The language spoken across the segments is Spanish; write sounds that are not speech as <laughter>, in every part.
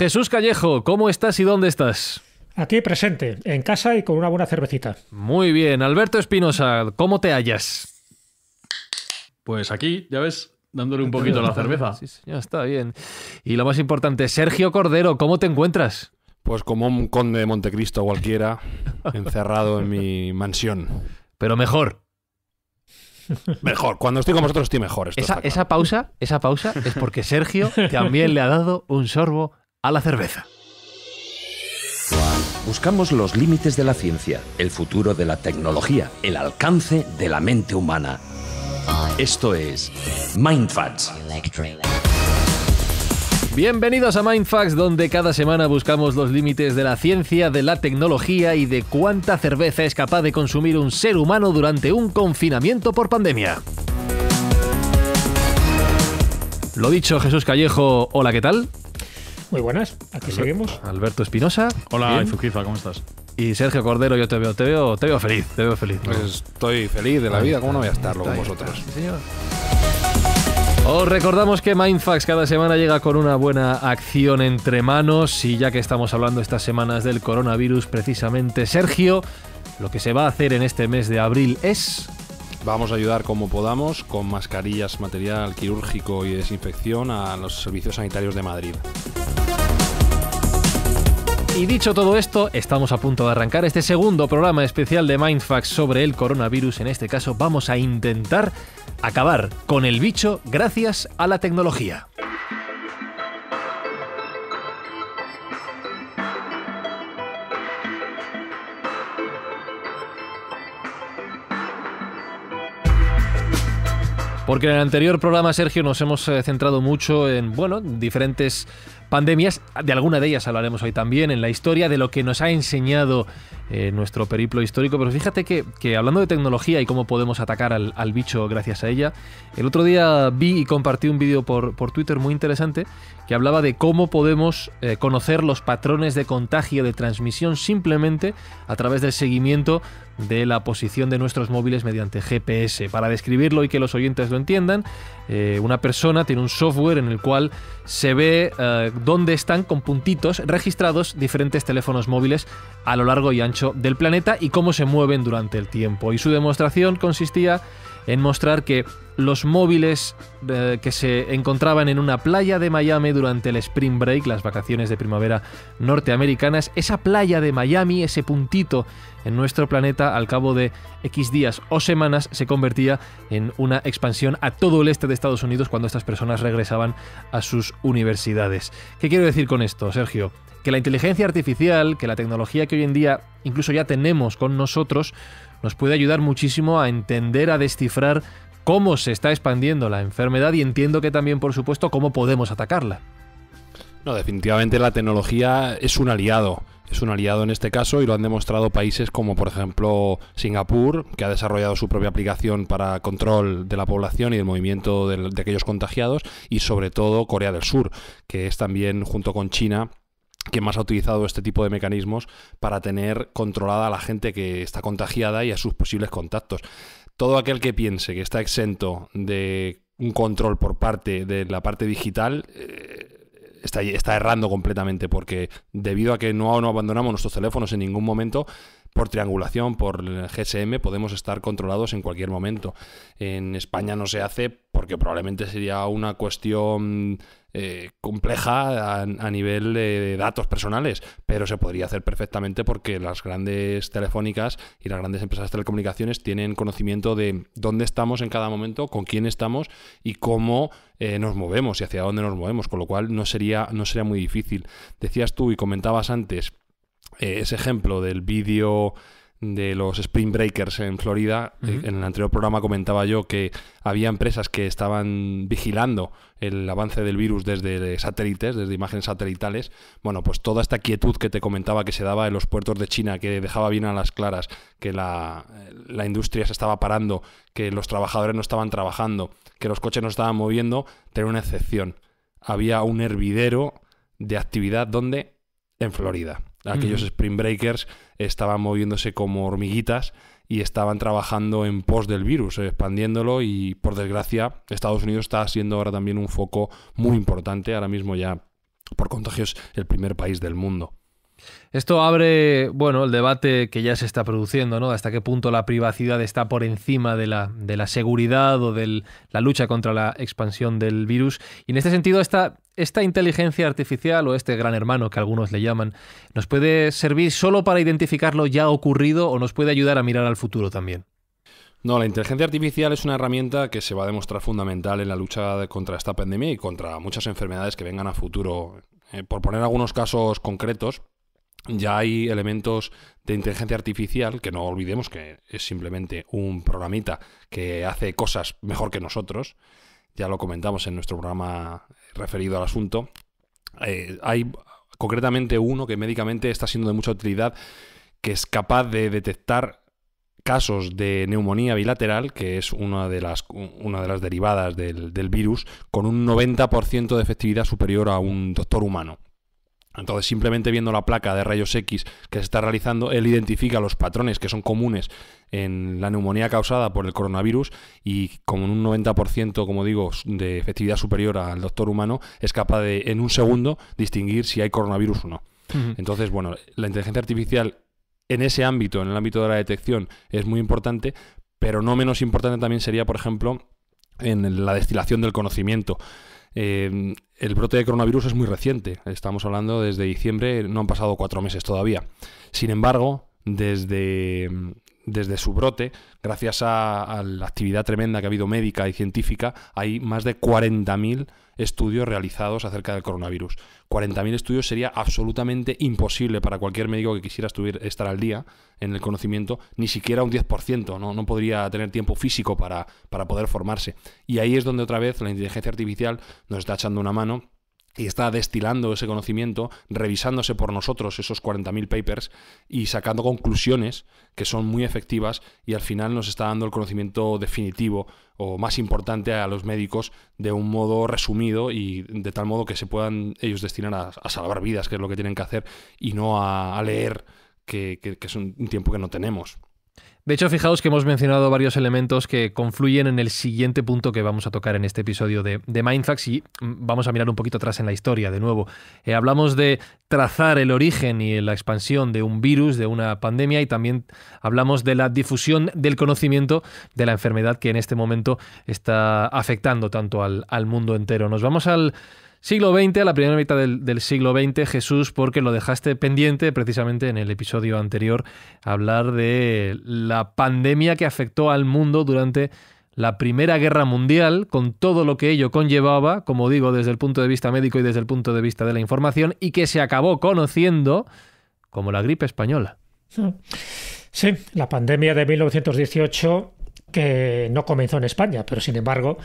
Jesús Callejo, ¿cómo estás y dónde estás? Aquí presente, en casa y con una buena cervecita. Muy bien, Alberto Espinosa, ¿cómo te hallas? Pues aquí, ya ves, dándole un poquito a la cerveza. Sí, ya está bien. Y lo más importante, Sergio Cordero, ¿cómo te encuentras? Pues como un conde de Montecristo cualquiera, <laughs> encerrado en mi mansión. Pero mejor. Mejor, cuando estoy con vosotros estoy mejor. pausa, esa pausa es porque Sergio también le ha dado un sorbo a la cerveza. Buscamos los límites de la ciencia, el futuro de la tecnología, el alcance de la mente humana. Esto es MindFacts. Bienvenidos a MindFacts, donde cada semana buscamos los límites de la ciencia, de la tecnología y de cuánta cerveza es capaz de consumir un ser humano durante un confinamiento por pandemia. Lo dicho, Jesús Callejo, hola, ¿qué tal? Muy buenas, aquí seguimos. Alberto Espinosa. Hola, Izukifa, ¿cómo estás? Y Sergio Cordero, yo te veo, te veo, te veo feliz, te veo feliz. Pues estoy feliz de la vida, ¿cómo no voy a estarlo con vosotros? Sí, señor. Os recordamos que Mindfax cada semana llega con una buena acción entre manos y ya que estamos hablando estas semanas del coronavirus, precisamente Sergio, lo que se va a hacer en este mes de abril es Vamos a ayudar como podamos con mascarillas, material quirúrgico y desinfección a los servicios sanitarios de Madrid. Y dicho todo esto, estamos a punto de arrancar este segundo programa especial de Mindfax sobre el coronavirus. En este caso, vamos a intentar acabar con el bicho gracias a la tecnología. Porque en el anterior programa, Sergio, nos hemos eh, centrado mucho en, bueno, diferentes pandemias, de alguna de ellas hablaremos hoy también, en la historia, de lo que nos ha enseñado eh, nuestro periplo histórico, pero fíjate que, hablando de tecnología y cómo podemos atacar al, bicho gracias a ella, el otro día vi y compartí un vídeo por, por, Twitter muy interesante que hablaba de cómo podemos eh, conocer los patrones de contagio, de transmisión, simplemente a través del seguimiento de la posición de nuestros móviles mediante GPS. Para describirlo y que los oyentes lo entiendan, eh, una persona tiene un software en el cual se ve eh, dónde están con puntitos registrados diferentes teléfonos móviles a lo largo y ancho del planeta y cómo se mueven durante el tiempo. Y su demostración consistía en mostrar que los móviles eh, que se encontraban en una playa de Miami durante el Spring Break, las vacaciones de primavera norteamericanas. Esa playa de Miami, ese puntito en nuestro planeta, al cabo de X días o semanas, se convertía en una expansión a todo el este de Estados Unidos cuando estas personas regresaban a sus universidades. ¿Qué quiero decir con esto, Sergio? Que la inteligencia artificial, que la tecnología que hoy en día incluso ya tenemos con nosotros, nos puede ayudar muchísimo a entender, a descifrar cómo se está expandiendo la enfermedad y entiendo que también, por supuesto, cómo podemos atacarla. No, definitivamente la tecnología es un aliado. Es un aliado en este caso y lo han demostrado países como por ejemplo Singapur, que ha desarrollado su propia aplicación para control de la población y el movimiento de, aquellos contagiados, y sobre todo Corea del Sur, que es también junto con China quien más ha utilizado este tipo de mecanismos para tener controlada a la gente que está contagiada y a sus posibles contactos todo aquel que piense que está exento de un control por parte de la parte digital eh, está, errando completamente porque debido a que no, no abandonamos nuestros teléfonos en ningún momento, por triangulación, por GSM, podemos estar controlados en cualquier momento. En España no se hace porque probablemente sería una cuestión eh, compleja a, nivel de datos personales, pero se podría hacer perfectamente porque las grandes telefónicas y las grandes empresas de telecomunicaciones tienen conocimiento de dónde estamos en cada momento, con quién estamos y cómo eh, nos movemos y hacia dónde nos movemos, con lo cual no sería, no sería muy difícil. Decías tú y comentabas antes eh, ese ejemplo del vídeo de los Spring Breakers en Florida. Eh, en el anterior programa comentaba yo que había empresas que estaban vigilando el avance del virus desde satélites, desde imágenes satelitales. Bueno, pues toda esta quietud que te comentaba que se daba en los puertos de China, que dejaba bien a las claras que la, industria se estaba parando, que los trabajadores no estaban trabajando, que los coches no estaban moviendo, tenía una excepción. Había un hervidero de actividad donde en Florida. Aquellos Spring Breakers estaban moviéndose como hormiguitas y estaban trabajando en pos del virus, eh, expandiéndolo y por desgracia Estados Unidos está siendo ahora también un foco muy importante, ahora mismo ya por contagios el primer país del mundo. Esto abre, bueno, el debate que ya se está produciendo, ¿no? Hasta qué punto la privacidad está por encima de la, de la seguridad o de la lucha contra la expansión del virus. Y en este sentido, esta, esta inteligencia artificial o este gran hermano que algunos le llaman, nos puede servir solo para identificar lo ya ocurrido o nos puede ayudar a mirar al futuro también? No, la inteligencia artificial es una herramienta que se va a demostrar fundamental en la lucha contra esta pandemia y contra muchas enfermedades que vengan a futuro. Eh, por poner algunos casos concretos, ya hay elementos de inteligencia artificial que no olvidemos que es simplemente un programita que hace cosas mejor que nosotros. Ya lo comentamos en nuestro programa referido al asunto. Eh, hay concretamente uno que médicamente está siendo de mucha utilidad, que es capaz de detectar casos de neumonía bilateral, que es una de las, una de las derivadas del, del virus, con un 90% de efectividad superior a un doctor humano. Entonces, simplemente viendo la placa de rayos X que se está realizando, él identifica los patrones que son comunes en la neumonía causada por el coronavirus y con un 90%, como digo, de efectividad superior al doctor humano, es capaz de en un segundo distinguir si hay coronavirus o no. Entonces, bueno, la inteligencia artificial en ese ámbito, en el ámbito de la detección, es muy importante, pero no menos importante también sería, por ejemplo, en la destilación del conocimiento. Eh, el brote de coronavirus es muy reciente, estamos hablando desde diciembre, no han pasado cuatro meses todavía. Sin embargo, desde desde su brote, gracias a, la actividad tremenda que ha habido médica y científica, hay más de 40.000 estudios realizados acerca del coronavirus. 40.000 estudios sería absolutamente imposible para cualquier médico que quisiera estar al día en el conocimiento, ni siquiera un 10%, no, no podría tener tiempo físico para, para poder formarse. Y ahí es donde otra vez la inteligencia artificial nos está echando una mano y está destilando ese conocimiento, revisándose por nosotros esos 40.000 papers y sacando conclusiones que son muy efectivas y al final nos está dando el conocimiento definitivo o más importante a los médicos de un modo resumido y de tal modo que se puedan ellos destinar a, salvar vidas, que es lo que tienen que hacer, y no a, leer, que es un tiempo que no tenemos. De hecho, fijaos que hemos mencionado varios elementos que confluyen en el siguiente punto que vamos a tocar en este episodio de, de Mindfax y mm, vamos a mirar un poquito atrás en la historia de nuevo. Eh, hablamos de trazar el origen y la expansión de un virus, de una pandemia y también hablamos de la difusión del conocimiento de la enfermedad que en este momento está afectando tanto al mundo entero. Nos vamos al Siglo XX, a la primera mitad del, siglo XX, Jesús, porque lo dejaste pendiente precisamente en el episodio anterior, hablar de la pandemia que afectó al mundo durante la Primera Guerra Mundial, con todo lo que ello conllevaba, como digo, desde el punto de vista médico y desde el punto de vista de la información, y que se acabó conociendo como la gripe española. Sí, la pandemia de 1918 que no comenzó en España, pero sin embargo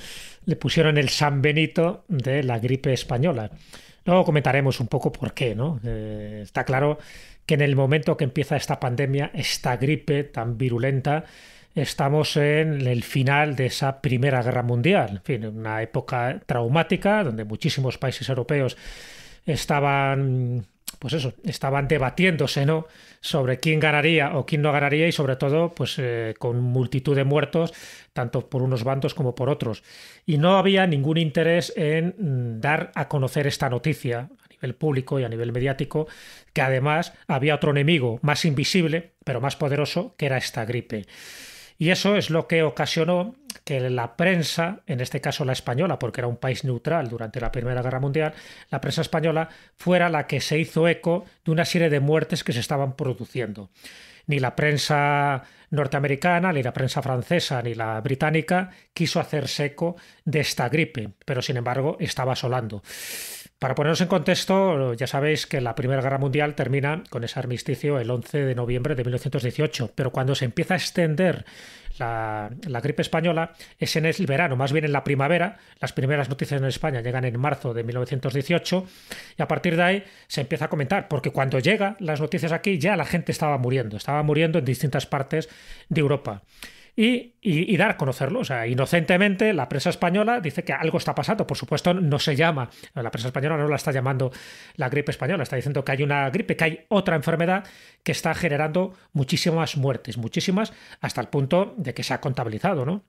le pusieron el San Benito de la gripe española. Luego comentaremos un poco por qué, ¿no? Eh, está claro que en el momento que empieza esta pandemia, esta gripe tan virulenta, estamos en el final de esa Primera Guerra Mundial, en fin, una época traumática donde muchísimos países europeos estaban, pues eso, estaban debatiéndose, ¿no? sobre quién ganaría o quién no ganaría y sobre todo pues eh, con multitud de muertos tanto por unos bandos como por otros. Y no había ningún interés en mm, dar a conocer esta noticia a nivel público y a nivel mediático, que además había otro enemigo más invisible, pero más poderoso, que era esta gripe. Y eso es lo que ocasionó que la prensa, en este caso la española, porque era un país neutral durante la Primera Guerra Mundial, la prensa española fuera la que se hizo eco de una serie de muertes que se estaban produciendo. Ni la prensa norteamericana, ni la prensa francesa, ni la británica quiso hacerse eco de esta gripe, pero sin embargo estaba asolando. Para ponernos en contexto, ya sabéis que la Primera Guerra Mundial termina con ese armisticio el 11 de noviembre de 1918, pero cuando se empieza a extender la, la, gripe española es en el verano, más bien en la primavera. Las primeras noticias en España llegan en marzo de 1918 y a partir de ahí se empieza a comentar, porque cuando llegan las noticias aquí ya la gente estaba muriendo, estaba muriendo en distintas partes de Europa y, dar a conocerlo. O sea, inocentemente la prensa española dice que algo está pasando. Por supuesto, no se llama, la prensa española no la está llamando la gripe española, está diciendo que hay una gripe, que hay otra enfermedad que está generando muchísimas muertes, muchísimas, hasta el punto de que se ha contabilizado, ¿no?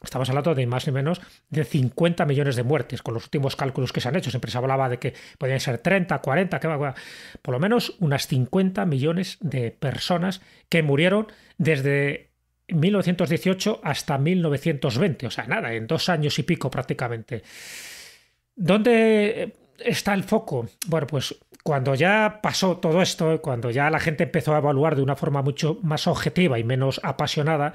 Estamos hablando de más ni menos de 50 millones de muertes con los últimos cálculos que se han hecho. Siempre se hablaba de que podían ser 30, 40, que por lo menos unas 50 millones de personas que murieron desde 1918 hasta 1920, o sea, nada, en dos años y pico prácticamente. ¿Dónde eh, está el foco? Bueno, pues cuando ya pasó todo esto, cuando ya la gente empezó a evaluar de una forma mucho más objetiva y menos apasionada,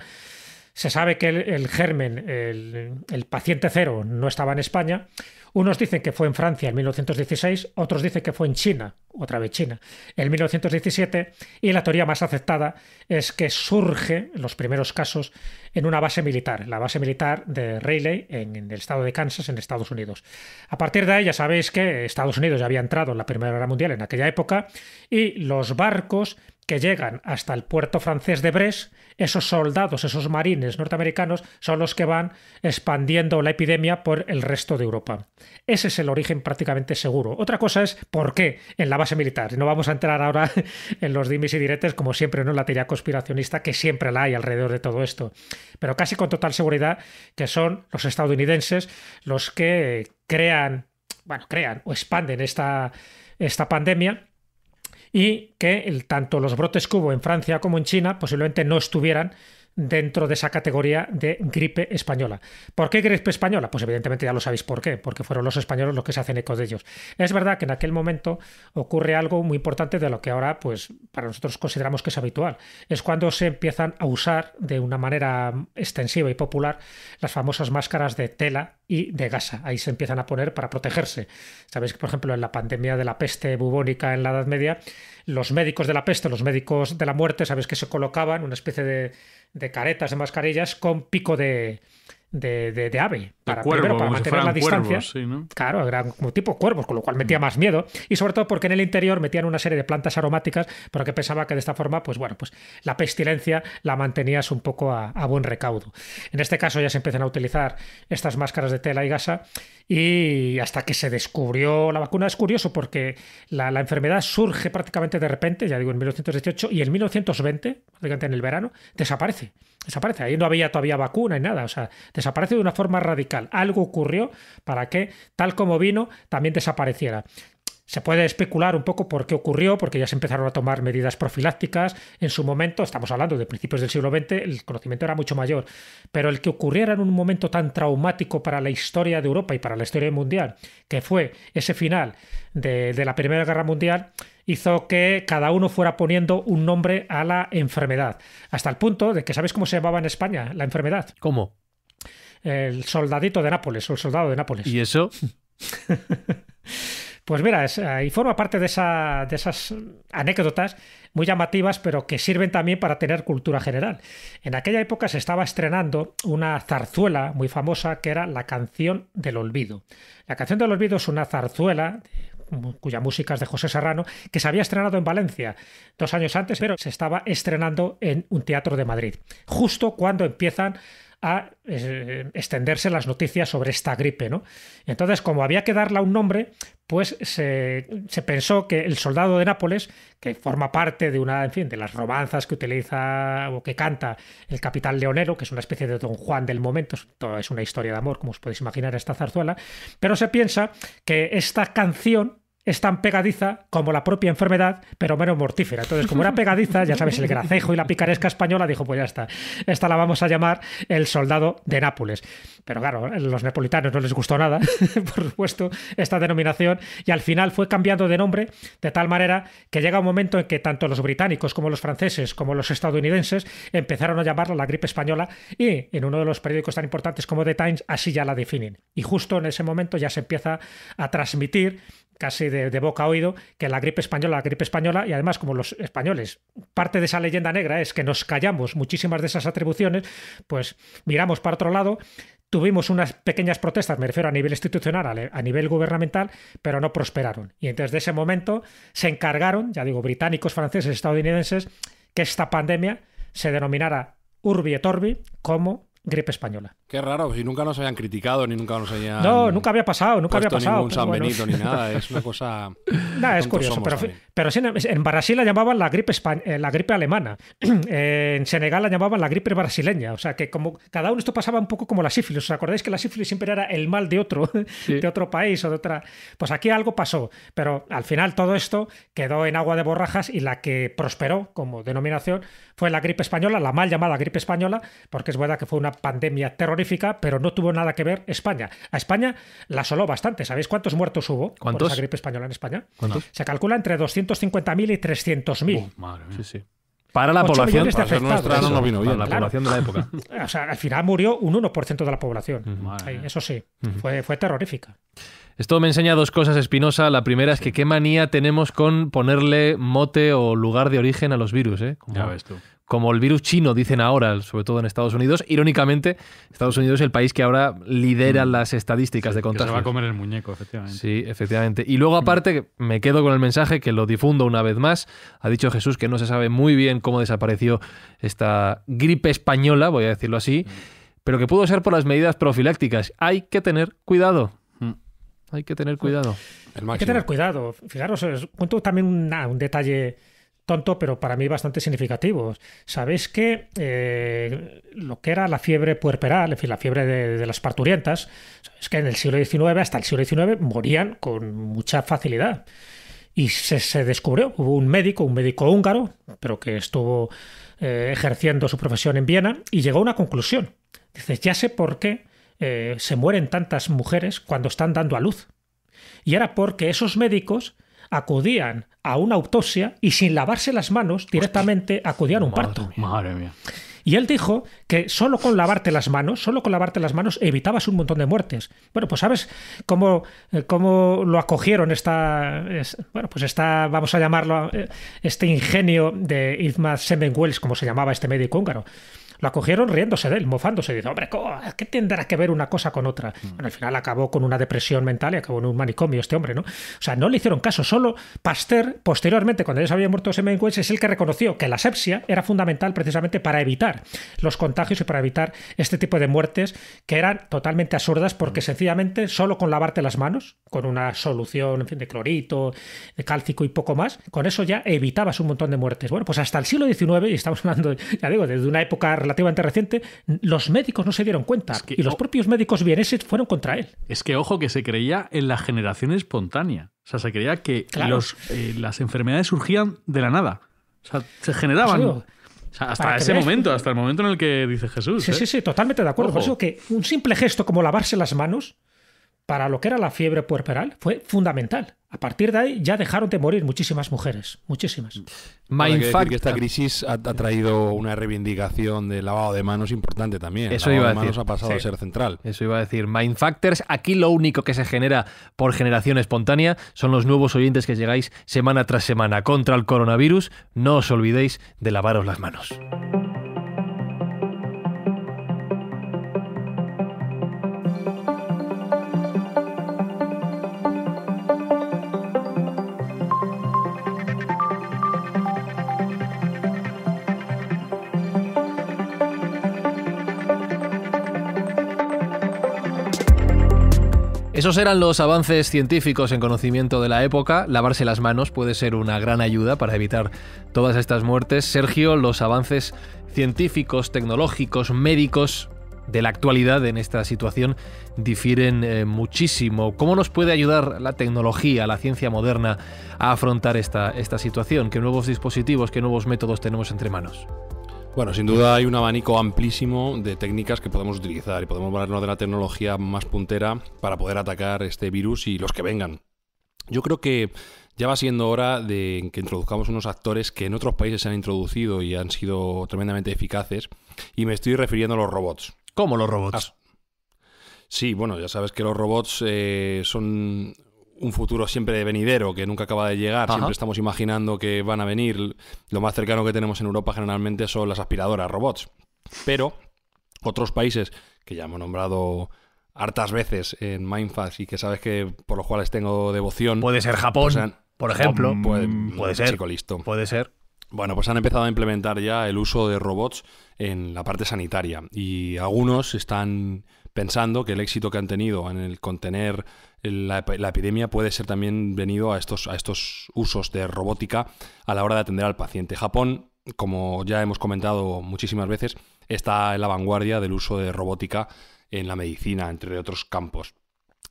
se sabe que el, germen, el, paciente cero, no estaba en España. Unos dicen que fue en Francia en 1916, otros dicen que fue en China, otra vez China, en 1917, y la teoría más aceptada es que surge los primeros casos en una base militar, la base militar de Rayleigh en, en el estado de Kansas, en Estados Unidos. A partir de ahí ya sabéis que Estados Unidos ya había entrado en la Primera Guerra Mundial en aquella época y los barcos que llegan hasta el puerto francés de Brest esos soldados, esos marines norteamericanos, son los que van expandiendo la epidemia por el resto de Europa. Ese es el origen prácticamente seguro. Otra cosa es por qué en la base militar. no vamos a entrar ahora <laughs> en los dimis y diretes, como siempre, ¿no? La teoría conspiracionista que siempre la hay alrededor de todo esto. Pero casi con total seguridad que son los estadounidenses los que crean, bueno, crean o expanden esta, esta pandemia y que el, tanto los brotes que hubo en Francia como en China posiblemente no estuvieran dentro de esa categoría de gripe española. ¿Por qué gripe española? Pues evidentemente ya lo sabéis por qué, porque fueron los españoles los que se hacen eco de ellos. Es verdad que en aquel momento ocurre algo muy importante de lo que ahora, pues, para nosotros consideramos que es habitual. Es cuando se empiezan a usar de una manera extensiva y popular las famosas máscaras de tela y de gasa. Ahí se empiezan a poner para protegerse. Sabéis que, por ejemplo, en la pandemia de la peste bubónica en la Edad Media, los médicos de la peste, los médicos de la muerte, sabéis que se colocaban una especie de de caretas, de mascarillas con pico de, de, de ave para, para mantener la distancia. Claro, eran como tipo cuervos, con lo cual metía mm. más miedo. Y sobre todo porque en el interior metían una serie de plantas aromáticas, pero que pensaba que de esta forma, pues bueno, pues la pestilencia la mantenías un poco a, buen recaudo. En este caso ya se empiezan a utilizar estas máscaras de tela y gasa. Y hasta que se descubrió la vacuna, es curioso porque la, enfermedad surge prácticamente de repente, ya digo, en 1918 y en 1920, prácticamente en el verano, desaparece. Desaparece. Ahí no había todavía vacuna y nada. O sea, desaparece de una forma radical algo ocurrió para que, tal como vino, también desapareciera. Se puede especular un poco por qué ocurrió, porque ya se empezaron a tomar medidas profilácticas. En su momento, estamos hablando de principios del siglo XX, el conocimiento era mucho mayor. Pero el que ocurriera en un momento tan traumático para la historia de Europa y para la historia mundial, que fue ese final de, de la Primera Guerra Mundial, hizo que cada uno fuera poniendo un nombre a la enfermedad. Hasta el punto de que, ¿sabes cómo se llamaba en España la enfermedad? ¿Cómo? El soldadito de Nápoles, o el soldado de Nápoles. ¿Y eso? <laughs> Pues mira, eh, y forma parte de, esa, de, esas anécdotas muy llamativas, pero que sirven también para tener cultura general. En aquella época se estaba estrenando una zarzuela muy famosa que era La canción del olvido. La canción del olvido es una zarzuela cuya música es de José Serrano, que se había estrenado en Valencia dos años antes, pero se estaba estrenando en un teatro de Madrid, justo cuando empiezan a eh, extenderse las noticias sobre esta gripe. ¿no? Entonces, como había que darle un nombre, pues se, pensó que el soldado de Nápoles, que forma parte de una, en fin, de las romanzas que utiliza o que canta el capitán leonero, que es una especie de Don Juan del momento, es una historia de amor, como os podéis imaginar, esta zarzuela, pero se piensa que esta canción es tan pegadiza como la propia enfermedad, pero menos mortífera. Entonces, como era <laughs> pegadiza, ya sabes, el gracejo y la picaresca española dijo, pues ya está, esta la vamos a llamar el soldado de Nápoles. Pero claro, a los napolitanos no les gustó nada, <laughs> por supuesto, esta denominación, y al final fue cambiando de nombre de tal manera que llega un momento en que tanto los británicos como los franceses como los estadounidenses empezaron a llamarla la gripe española y en uno de los periódicos tan importantes como The Times así ya la definen. Y justo en ese momento ya se empieza a transmitir casi de, boca a oído, que la gripe española, la gripe española, y además como los españoles, parte de esa leyenda negra es que nos callamos muchísimas de esas atribuciones, pues miramos para otro lado. Tuvimos unas pequeñas protestas, me refiero a nivel institucional, a nivel gubernamental, pero no prosperaron. Y entonces de ese momento se encargaron, ya digo, británicos, franceses, estadounidenses, que esta pandemia se denominara Urbi et Orbi como gripe española. Qué raro, si nunca nos habían criticado ni nunca nos habían. No, nunca había pasado, nunca había pasado. Ningún San Benito ni nada, <laughs> es una cosa. Nada, es curioso, pero, sí, en Brasil la llamaban la gripe, eh, la gripe alemana, <clears throat> en Senegal la llamaban la gripe brasileña, o sea que como cada uno esto pasaba un poco como la sífilis, ¿os acordáis que la sífilis siempre era el mal de otro, <laughs> de otro país o de otra? Pues aquí algo pasó, pero al final todo esto quedó en agua de borrajas y la que prosperó como denominación fue la gripe española, la mal llamada gripe española, porque es verdad que fue una pandemia terrorífica, pero no tuvo nada que ver España. A España la asoló bastante. ¿Sabéis cuántos muertos hubo por esa gripe española en España? Se calcula entre 250.000 y 300.000. Para la población, de la época. <laughs> O sea, al final murió un 1% de la población. eso sí, fue, fue terrorífica. Esto me enseña dos cosas, Espinosa. La primera es que qué manía tenemos con ponerle mote o lugar de origen a los virus, ¿eh? Como, ya ves tú. Como el virus chino, dicen ahora, sobre todo en Estados Unidos. Irónicamente, Estados Unidos es el país que ahora lidera mm. las estadísticas de contagios. se va a comer el muñeco, efectivamente. Sí, efectivamente. Y luego, aparte, mm. me quedo con el mensaje que lo difundo una vez más. Ha dicho Jesús que no se sabe muy bien cómo desapareció esta gripe española, voy a decirlo así, mm. pero que pudo ser por las medidas profilácticas. Hay que tener cuidado hay que tener cuidado. hay que tener cuidado. Fijaros, os cuento también un detalle tonto, pero para mí bastante significativo. Sabéis que eh, lo que era la fiebre puerperal, en fin, la fiebre de, las parturientas, es que en el siglo XIX, hasta el siglo XIX, morían con mucha facilidad. Y se, descubrió, hubo un médico, un médico húngaro, pero que estuvo eh, ejerciendo su profesión en Viena, y llegó a una conclusión. Dice, ya sé por qué eh, se mueren tantas mujeres cuando están dando a luz. Y era porque esos médicos acudían a una autopsia y sin lavarse las manos directamente acudían a un parto. Madre mía. Y él dijo que solo con lavarte las manos, solo con lavarte las manos, evitabas un montón de muertes. Bueno, pues sabes cómo, eh, cómo lo acogieron esta, bueno, pues esta, vamos a llamarlo, eh, este ingenio de Izma Semenwells, como se llamaba este médico húngaro la cogieron riéndose de él, mofándose. Dice, hombre, ¿qué tendrá que ver una cosa con otra? Mm. al final acabó con una depresión mental y acabó en un manicomio este hombre, ¿no? O sea, no le hicieron caso. Solo Pasteur, posteriormente, cuando ya se había muerto Semmelweis, es el que reconoció que la asepsia era fundamental precisamente para evitar los contagios y para evitar este tipo de muertes que eran totalmente absurdas porque mm. sencillamente solo con lavarte las manos, con una solución de clorito, de cálcico y poco más, con eso ya evitabas un montón de muertes. Bueno, pues hasta el siglo XIX, y estamos hablando, ya digo, desde una época relativamente reciente, los médicos no se dieron cuenta y los propios médicos vieneses fueron contra él. Es que ojo que se creía en la generación espontánea. O sea, se creía que los, eh, las enfermedades surgían de la nada. O sea, se generaban. hasta ese momento, hasta el momento en el que dice Jesús. Sí, ¿eh? sí, sí, totalmente de acuerdo. Por eso que un simple gesto como lavarse las manos para lo que era la fiebre puerperal fue fundamental. A partir de ahí ya dejaron de morir muchísimas mujeres, muchísimas. esta crisis ha, traído una reivindicación de lavado de manos importante también. Eso iba a de manos ha pasado a ser central. Eso iba a decir. Factors aquí lo único que se genera por generación espontánea son los nuevos oyentes que llegáis semana tras semana contra el coronavirus. No os olvidéis de lavaros las manos. Esos eran los avances científicos en conocimiento de la época. Lavarse las manos puede ser una gran ayuda para evitar todas estas muertes. Sergio, los avances científicos, tecnológicos, médicos de la actualidad en esta situación difieren eh, muchísimo. ¿Cómo nos puede ayudar la tecnología, la ciencia moderna a afrontar esta, esta situación? ¿Qué nuevos dispositivos, qué nuevos métodos tenemos entre manos? Bueno, sin duda hay un abanico amplísimo de técnicas que podemos utilizar y podemos valernos de la tecnología más puntera para poder atacar este virus y los que vengan. Yo creo que ya va siendo hora de que introduzcamos unos actores que en otros países se han introducido y han sido tremendamente eficaces. Y me estoy refiriendo a los robots. ¿Cómo los robots? Ah, sí, bueno, ya sabes que los robots eh, son un futuro siempre venidero que nunca acaba de llegar, siempre estamos imaginando que van a venir. Lo más cercano que tenemos en Europa generalmente son las aspiradoras, robots. Pero otros países que ya hemos nombrado hartas veces en Mindfast y que sabes que por los cuales tengo devoción. Puede ser Japón, pues por ejemplo. Puede, mm, ser. Chico listo. Puede ser. Bueno, pues han empezado a implementar ya el uso de robots en la parte sanitaria y algunos están pensando que el éxito que han tenido en el contener la, epidemia puede ser también venido a estos, a estos usos de robótica a la hora de atender al paciente. Japón, como ya hemos comentado muchísimas veces, está en la vanguardia del uso de robótica en la medicina, entre otros campos.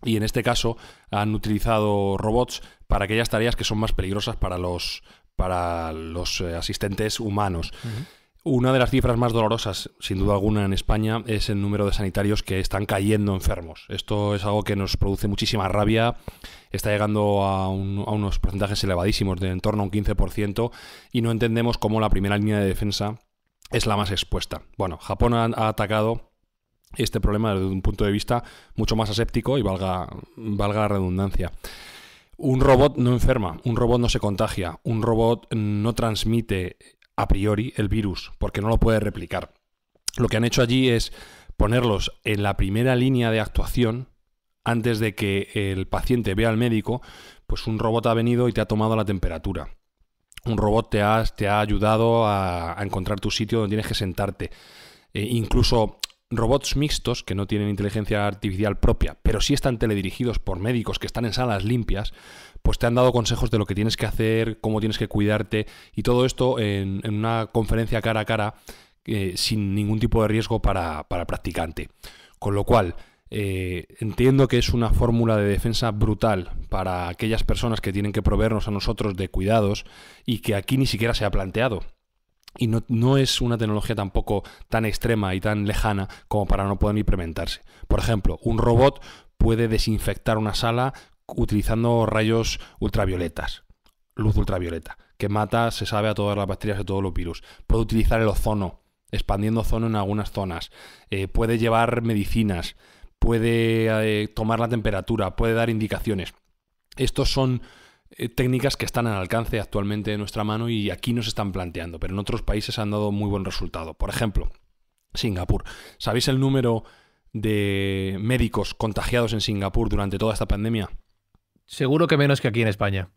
Y en este caso han utilizado robots para aquellas tareas que son más peligrosas para los, para los eh, asistentes humanos. Una de las cifras más dolorosas, sin duda alguna, en España es el número de sanitarios que están cayendo enfermos. Esto es algo que nos produce muchísima rabia. Está llegando a, unos porcentajes elevadísimos, de en torno a un 15%, y no entendemos cómo la primera línea de defensa es la más expuesta. Bueno, Japón ha, atacado este problema desde un punto de vista mucho más aséptico y valga la redundancia. Un robot no enferma, un robot no se contagia, un robot no transmite a priori el virus, porque no lo puede replicar. Lo que han hecho allí es ponerlos en la primera línea de actuación antes de que el paciente vea al médico, pues un robot ha venido y te ha tomado la temperatura. Un robot te ha, te ha ayudado a, encontrar tu sitio donde tienes que sentarte. Eh, incluso robots mixtos que no tienen inteligencia artificial propia, pero sí están teledirigidos por médicos que están en salas limpias, pues te han dado consejos de lo que tienes que hacer, cómo tienes que cuidarte y todo esto en, una conferencia cara a cara eh, sin ningún tipo de riesgo para, para practicante. Con lo cual, eh, entiendo que es una fórmula de defensa brutal para aquellas personas que tienen que proveernos a nosotros de cuidados y que aquí ni siquiera se ha planteado y no, es una tecnología tampoco tan extrema y tan lejana como para no poder implementarse. Por ejemplo, un robot puede desinfectar una sala utilizando rayos ultravioletas, luz ultravioleta, que mata, se sabe, a todas las bacterias y a todos los virus. Puede utilizar el ozono, expandiendo ozono en algunas zonas. Eh, puede llevar medicinas, puede eh, tomar la temperatura, puede dar indicaciones. Estos son eh, técnicas que están al alcance actualmente de nuestra mano y aquí nos están planteando, pero en otros países han dado muy buen resultado. Por ejemplo, Singapur. ¿Sabéis el número de médicos contagiados en Singapur durante toda esta pandemia? Seguro que menos que aquí en España.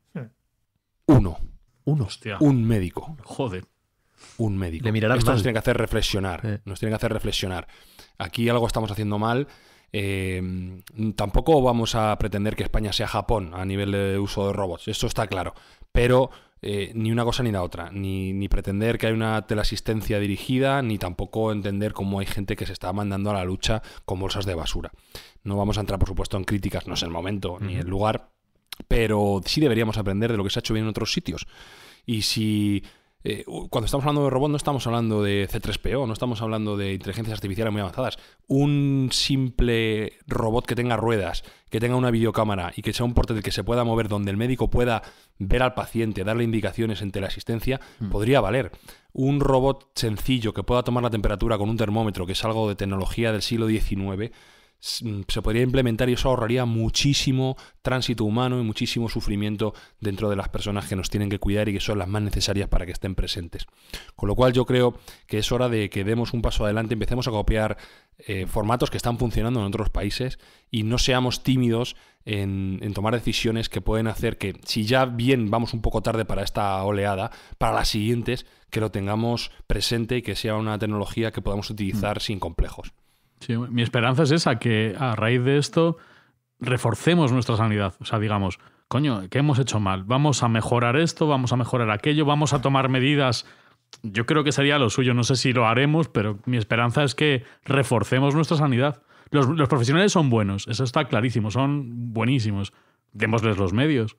Uno. Uno. Hostia. Un médico. Joder. Un médico. Esto nos tiene que hacer reflexionar. Eh. Nos tiene que hacer reflexionar. Aquí algo estamos haciendo mal Em, tampoco vamos a pretender que España sea Japón a nivel de uso de robots, esto está claro, pero eh, ni una cosa ni la otra, ni, pretender que hay una teleasistencia dirigida, ni tampoco entender cómo hay gente que se está mandando a la lucha con bolsas de basura. No vamos a entrar, por supuesto, en críticas, no es el momento ni el lugar, pero sí deberíamos aprender de lo que se ha hecho bien en otros sitios. Y si eh, cuando estamos hablando de robot no estamos hablando de C3PO, no estamos hablando de inteligencias artificiales muy avanzadas. Un simple robot que tenga ruedas, que tenga una videocámara y que sea un portal que se pueda mover donde el médico pueda ver al paciente, darle indicaciones en teleasistencia, mm. podría valer. Un robot sencillo que pueda tomar la temperatura con un termómetro, que es algo de tecnología del siglo XIX, Mm, se podría implementar y eso ahorraría muchísimo tránsito humano y muchísimo sufrimiento dentro de las personas que nos tienen que cuidar y que son las más necesarias para que estén presentes. Con lo cual yo creo que es hora de que demos un paso adelante, empecemos a copiar eh, formatos que están funcionando en otros países y no seamos tímidos en, tomar decisiones que pueden hacer que, si ya bien vamos un poco tarde para esta oleada, para las siguientes, que lo tengamos presente y que sea una tecnología que podamos utilizar mm. sin complejos mi esperanza es esa, que a raíz de esto reforcemos nuestra sanidad. O sea, digamos, coño, ¿qué hemos hecho mal? Vamos a mejorar esto, vamos a mejorar aquello, vamos a tomar medidas. Yo creo que sería lo suyo, no sé si lo haremos, pero mi esperanza es que reforcemos nuestra sanidad. Los, profesionales son buenos, eso está clarísimo, son buenísimos. Démosles los medios.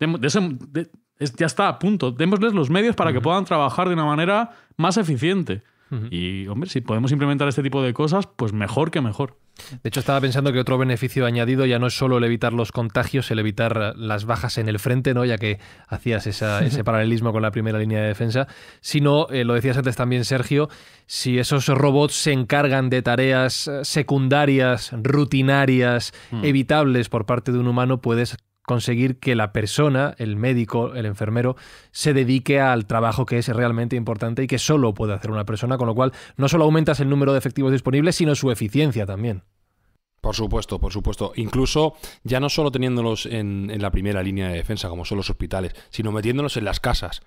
ya está, a punto. Démosles los medios para que puedan trabajar de una manera más eficiente. Y, hombre, si podemos implementar este tipo de cosas, pues mejor que mejor. De hecho, estaba pensando que otro beneficio añadido ya no es solo el evitar los contagios, el evitar eh, las bajas en el frente, ¿no? ya que hacías <laughs> ese paralelismo con la primera línea de defensa, sino, eh, lo decías antes también Sergio, si esos robots se encargan de tareas eh, secundarias, rutinarias, mm. evitables por parte de un humano, puedes conseguir que la persona, el médico, el enfermero, se dedique al trabajo que es realmente importante y que solo puede hacer una persona, con lo cual no solo aumentas el número de efectivos disponibles, sino su eficiencia también. Por supuesto, por supuesto. Incluso ya no solo teniéndolos en, la primera línea de defensa, como son los hospitales, sino metiéndolos en las casas.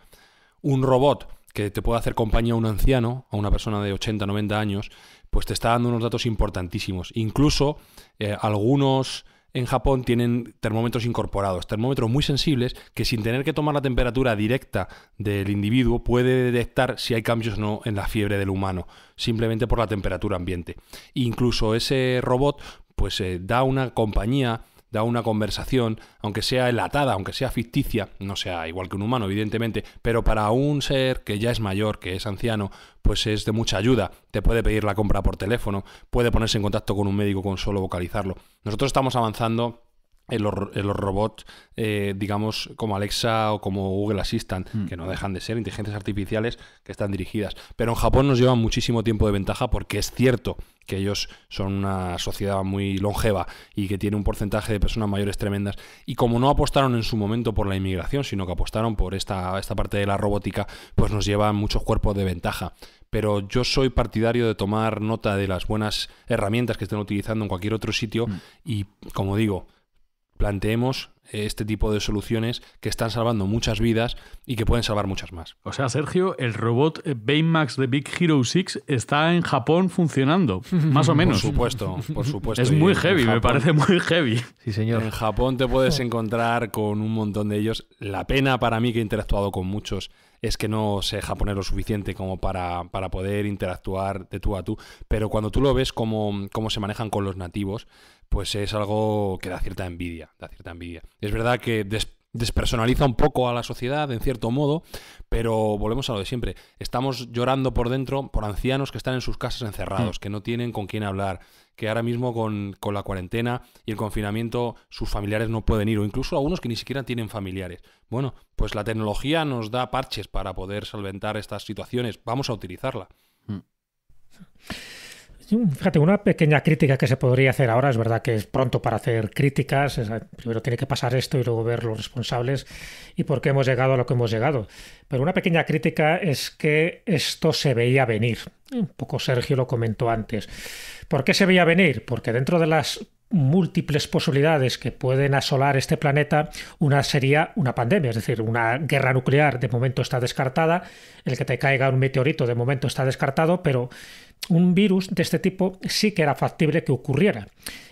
Un robot que te pueda hacer compañía a un anciano, a una persona de 80, 90 años, pues te está dando unos datos importantísimos. Incluso eh, algunos en Japón tienen termómetros incorporados, termómetros muy sensibles que sin tener que tomar la temperatura directa del individuo puede detectar si hay cambios o no en la fiebre del humano, simplemente por la temperatura ambiente. incluso ese robot pues eh, da una compañía una conversación, aunque sea enlatada, aunque sea ficticia, no sea igual que un humano, evidentemente, pero para un ser que ya es mayor, que es anciano, pues es de mucha ayuda. Te puede pedir la compra por teléfono, puede ponerse en contacto con un médico con solo vocalizarlo. Nosotros estamos avanzando en los, robots, eh, digamos, como Alexa o como Google Assistant, mm. que no dejan de ser inteligencias artificiales que están dirigidas. Pero en Japón nos llevan muchísimo tiempo de ventaja porque es cierto que ellos son una sociedad muy longeva y que tiene un porcentaje de personas mayores tremendas. Y como no apostaron en su momento por la inmigración, sino que apostaron por esta, esta parte de la robótica, pues nos llevan muchos cuerpos de ventaja pero yo soy partidario de tomar nota de las buenas herramientas que estén utilizando en cualquier otro sitio mm. y, como digo, planteemos eh, este tipo de soluciones que están salvando muchas vidas y que pueden salvar muchas más. O sea, Sergio, el robot eh, Baymax de Big Hero 6 está en Japón funcionando, <laughs> más o menos. Por supuesto, por <laughs> supuesto. Es muy heavy, me parece muy heavy. Sí, señor. En Japón te puedes <laughs> encontrar con un montón de ellos. La pena para mí que he interactuado con muchos es que no sé japonés lo suficiente como para, para poder interactuar de tú a tú, pero cuando tú lo ves cómo, cómo se manejan con los nativos, pues es algo que da cierta envidia, da cierta envidia. Es verdad que despersonaliza un poco a la sociedad, en cierto modo, pero volvemos a lo de siempre. Estamos llorando por dentro por ancianos que están en sus casas encerrados, mm. que no tienen con quién hablar, que ahora mismo con, la cuarentena y el confinamiento sus familiares no pueden ir, o incluso algunos que ni siquiera tienen familiares. Bueno, pues la tecnología nos da parches para poder solventar estas situaciones. Vamos a utilizarla. Mm. Fíjate, una pequeña crítica que se podría hacer ahora, es verdad que es pronto para hacer críticas, eh, primero tiene que pasar esto y luego ver los responsables y por qué hemos llegado a lo que hemos llegado. Pero una pequeña crítica es que esto se veía venir. Un poco Sergio lo comentó antes. ¿Por qué se veía venir? Porque dentro de las múltiples posibilidades que pueden asolar este planeta, una sería una pandemia, es decir, una guerra nuclear de momento está descartada, el que te caiga un meteorito de momento está descartado, pero un virus de este tipo sí que era factible que ocurriera.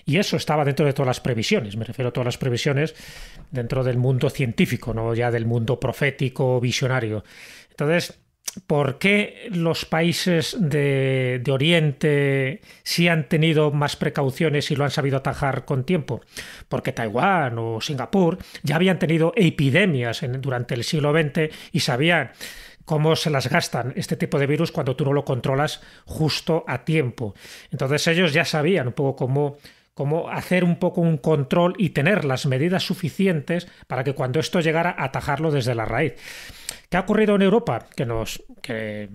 Y eso estaba dentro de todas las previsiones, me refiero a todas las previsiones dentro del mundo científico, no ya del mundo profético, visionario. Entonces, ¿por qué los países de, Oriente sí han tenido más precauciones y lo han sabido atajar con tiempo? Porque Taiwán o Singapur ya habían tenido epidemias durante el siglo XX y sabían cómo se las gastan este tipo de virus cuando tú no lo controlas justo a tiempo. Entonces ellos ya sabían un poco cómo como hacer un poco un control y tener las medidas suficientes para que cuando esto llegara atajarlo desde la raíz. ¿Qué ha ocurrido en Europa? Que nos que,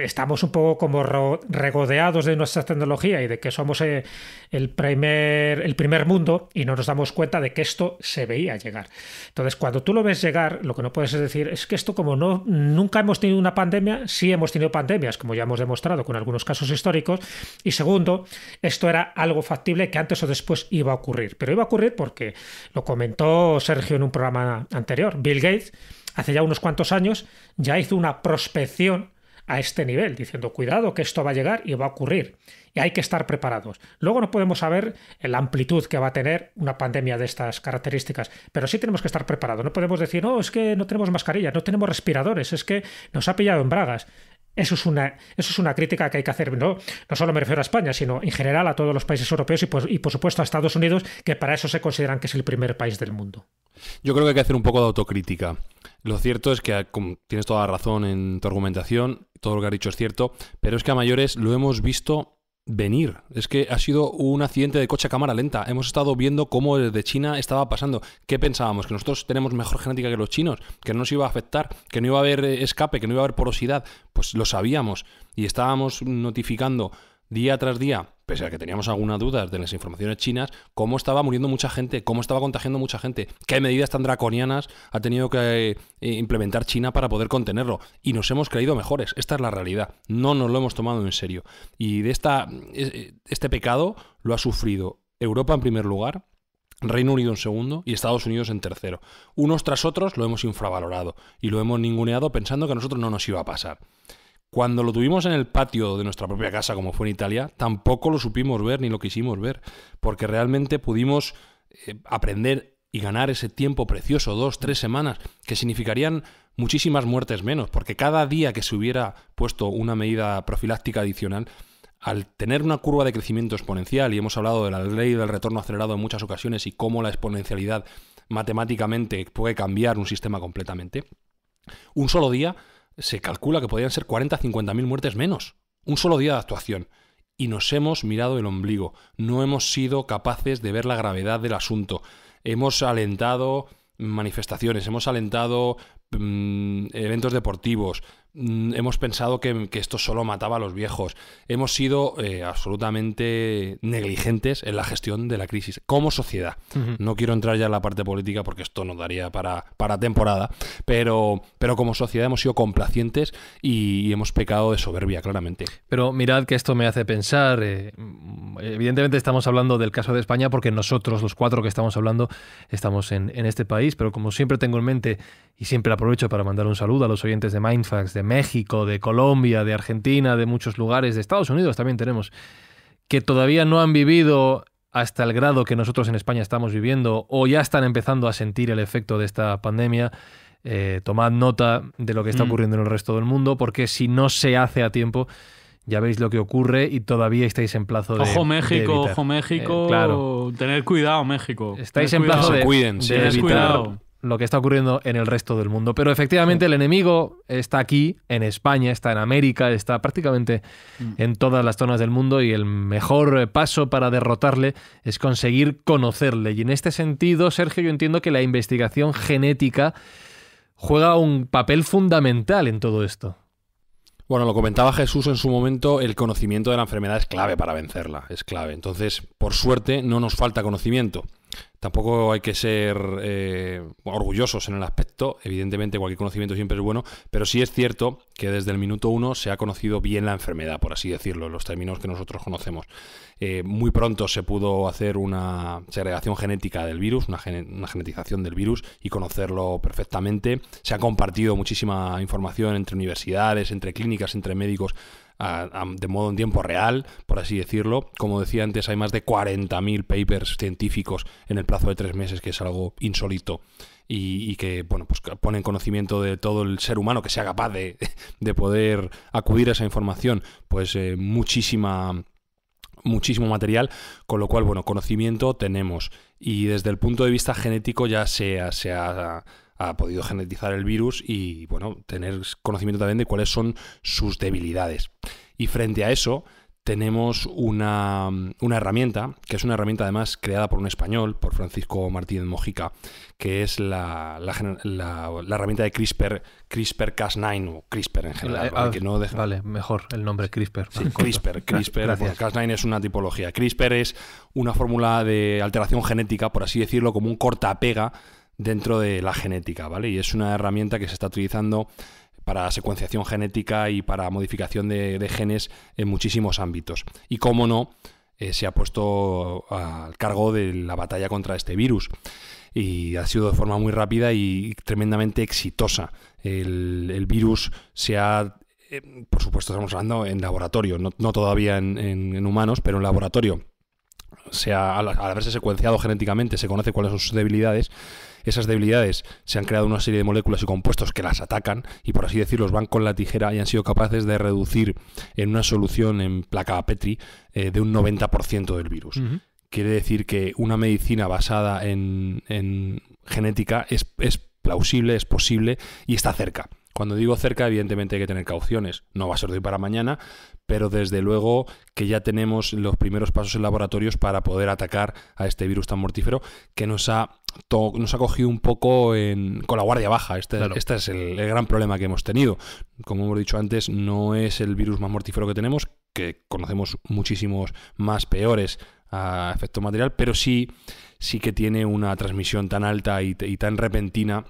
estamos un poco como regodeados de nuestra tecnología y de que somos eh, el primer, el primer mundo y no nos damos cuenta de que esto se veía llegar. Entonces, cuando tú lo ves llegar, lo que no puedes decir es que esto como no nunca hemos tenido una pandemia, sí hemos tenido pandemias, como ya hemos demostrado con algunos casos históricos, y segundo, esto era algo factible que antes o después iba a ocurrir. Pero iba a ocurrir porque lo comentó Sergio en un programa anterior. Bill Gates, hace ya unos cuantos años, ya hizo una prospección a este nivel, diciendo, cuidado, que esto va a llegar y va a ocurrir. Y hay que estar preparados. Luego no podemos saber la amplitud que va a tener una pandemia de estas características, pero sí tenemos que estar preparados. No podemos decir, no, es que no tenemos mascarillas, no tenemos respiradores, es que nos ha pillado en bragas. Eso es, una, eso es una crítica que hay que hacer. ¿no? no solo me refiero a España, sino en general a todos los países europeos y por, pues, y por supuesto a Estados Unidos, que para eso se consideran que es el primer país del mundo. Yo creo que hay que hacer un poco de autocrítica. Lo cierto es que tienes toda la razón en tu argumentación, todo lo que has dicho es cierto, pero es que a mayores lo hemos visto venir. Es que ha sido un accidente de coche a cámara lenta. Hemos estado viendo cómo desde China estaba pasando. ¿Qué pensábamos? Que nosotros tenemos mejor genética que los chinos, que no nos iba a afectar, que no iba a haber eh, escape, que no iba a haber porosidad. Pues lo sabíamos y estábamos notificando día tras día, pese a que teníamos algunas dudas de las informaciones chinas, cómo estaba muriendo mucha gente, cómo estaba contagiando mucha gente, qué medidas tan draconianas ha tenido que eh, implementar China para poder contenerlo. Y nos hemos creído mejores, esta es la realidad, no nos lo hemos tomado en serio. Y de esta, este pecado lo ha sufrido Europa en primer lugar, Reino Unido en segundo y Estados Unidos en tercero. Unos tras otros lo hemos infravalorado y lo hemos ninguneado pensando que a nosotros no nos iba a pasar. Cuando lo tuvimos en el patio de nuestra propia casa, como fue en Italia, tampoco lo supimos ver ni lo quisimos ver, porque realmente pudimos eh, aprender y ganar ese tiempo precioso, dos, tres semanas, que significarían muchísimas muertes menos, porque cada día que se hubiera puesto una medida profiláctica adicional, al tener una curva de crecimiento exponencial, y hemos hablado de la ley del retorno acelerado en muchas ocasiones y cómo la exponencialidad matemáticamente puede cambiar un sistema completamente, un solo día se calcula que podrían ser 40 50 mil muertes menos. Un solo día de actuación. Y nos hemos mirado el ombligo. No hemos sido capaces de ver la gravedad del asunto. Hemos alentado manifestaciones, hemos alentado mm, eventos deportivos, Mm, hemos pensado que, esto solo mataba a los viejos. Hemos sido eh, absolutamente negligentes en la gestión de la crisis como sociedad. No quiero entrar ya en la parte política porque esto nos daría para, temporada, pero, pero como sociedad hemos sido complacientes y, hemos pecado de soberbia, claramente. Pero mirad que esto me hace pensar, eh, mm, evidentemente estamos hablando del caso de España porque nosotros, los cuatro que estamos hablando, estamos en, en este país, pero como siempre tengo en mente y siempre aprovecho para mandar un saludo a los oyentes de Mindfax, de México, de Colombia, de Argentina, de muchos lugares, de Estados Unidos también tenemos, que todavía no han vivido hasta el grado que nosotros en España estamos viviendo o ya están empezando a sentir el efecto de esta pandemia, eh, tomad nota de lo que está mm. ocurriendo en el resto del mundo, porque si no se hace a tiempo, ya veis lo que ocurre y todavía estáis en plazo de. Ojo México, ojo México. Eh, claro. Tener cuidado, México. Estáis en plazo de. Cuiden, lo que está ocurriendo en el resto del mundo. Pero efectivamente el enemigo está aquí, en España, está en América, está prácticamente mm. en todas las zonas del mundo y el mejor eh, paso para derrotarle es conseguir conocerle. Y en este sentido, Sergio, yo entiendo que la investigación genética juega un papel fundamental en todo esto. Bueno, lo comentaba Jesús en su momento, el conocimiento de la enfermedad es clave para vencerla, es clave. Entonces, por suerte, no nos falta conocimiento. Tampoco hay que ser eh, orgullosos en el aspecto, evidentemente cualquier conocimiento siempre es bueno, pero sí es cierto que desde el minuto uno se ha conocido bien la enfermedad, por así decirlo, en los términos que nosotros conocemos. Eh, muy pronto se pudo hacer una segregación genética del virus, una genetización del virus y conocerlo perfectamente. Se ha compartido muchísima información entre universidades, entre clínicas, entre médicos de modo en tiempo real, por así decirlo. Como decía antes, hay más de 40.000 papers científicos en el plazo de tres meses, que es algo insólito. Y, que bueno, pues pone conocimiento de todo el ser humano que sea capaz de, poder acudir a esa información, pues eh, muchísima muchísimo material, con lo cual, bueno, conocimiento tenemos. Y desde el punto de vista genético ya sea sea ha podido genetizar el virus y bueno, tener conocimiento también de cuáles son sus debilidades. Y frente a eso, tenemos una, una, herramienta, que es una herramienta además creada por un español, por Francisco Martínez Mojica, que es la, herramienta de CRISPR, CRISPR-Cas9 o CRISPR en general. Eh, ah, ¿vale? mejor el nombre CRISPR. CRISPR, <laughs> CRISPR. Cas9 es una tipología. CRISPR es una fórmula de alteración genética, por así decirlo, como un cortapega dentro de la genética, ¿vale? Y es una herramienta que se está utilizando para secuenciación genética y para modificación de, genes en muchísimos ámbitos. Y cómo no, eh, se ha puesto al cargo de la batalla contra este virus. Y ha sido de forma muy rápida y tremendamente exitosa. El, virus se ha, eh, por supuesto estamos hablando en laboratorio, no, todavía en, humanos, pero en laboratorio. Se ha, al haberse secuenciado genéticamente, se conoce cuáles son sus debilidades esas debilidades se han creado una serie de moléculas y compuestos que las atacan y por así decirlo van con la tijera y han sido capaces de reducir en una solución en placa Petri eh, de un 90% del virus. Quiere decir que una medicina basada en, genética es plausible, es posible y está cerca. Cuando digo cerca, evidentemente hay que tener cauciones. No va a ser de hoy para mañana, pero desde luego que ya tenemos los primeros pasos en laboratorios para poder atacar a este virus tan mortífero que nos ha, nos ha cogido un poco con la guardia baja. Este, este es el, gran problema que hemos tenido. Como hemos dicho antes, no es el virus más mortífero que tenemos, que conocemos muchísimos más peores a efecto material, pero sí, sí que tiene una transmisión tan alta y tan repentina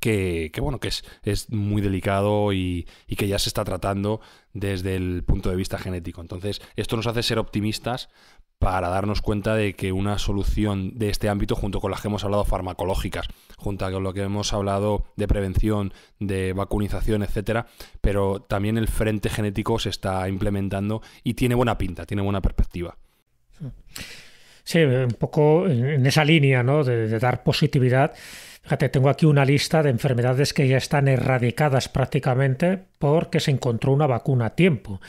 que, bueno, que es, muy delicado y, que ya se está tratando desde el punto de vista genético. Entonces, esto nos hace ser optimistas para darnos cuenta de que una solución de este ámbito, junto con las que hemos hablado farmacológicas, junto con lo que hemos hablado de prevención, de vacunización, etcétera, pero también el frente genético se está implementando y tiene buena pinta, tiene buena perspectiva. Sí, un poco en esa línea, ¿no? de dar positividad Fíjate, tengo aquí una lista de enfermedades que ya están erradicadas prácticamente porque se encontró una vacuna a tiempo.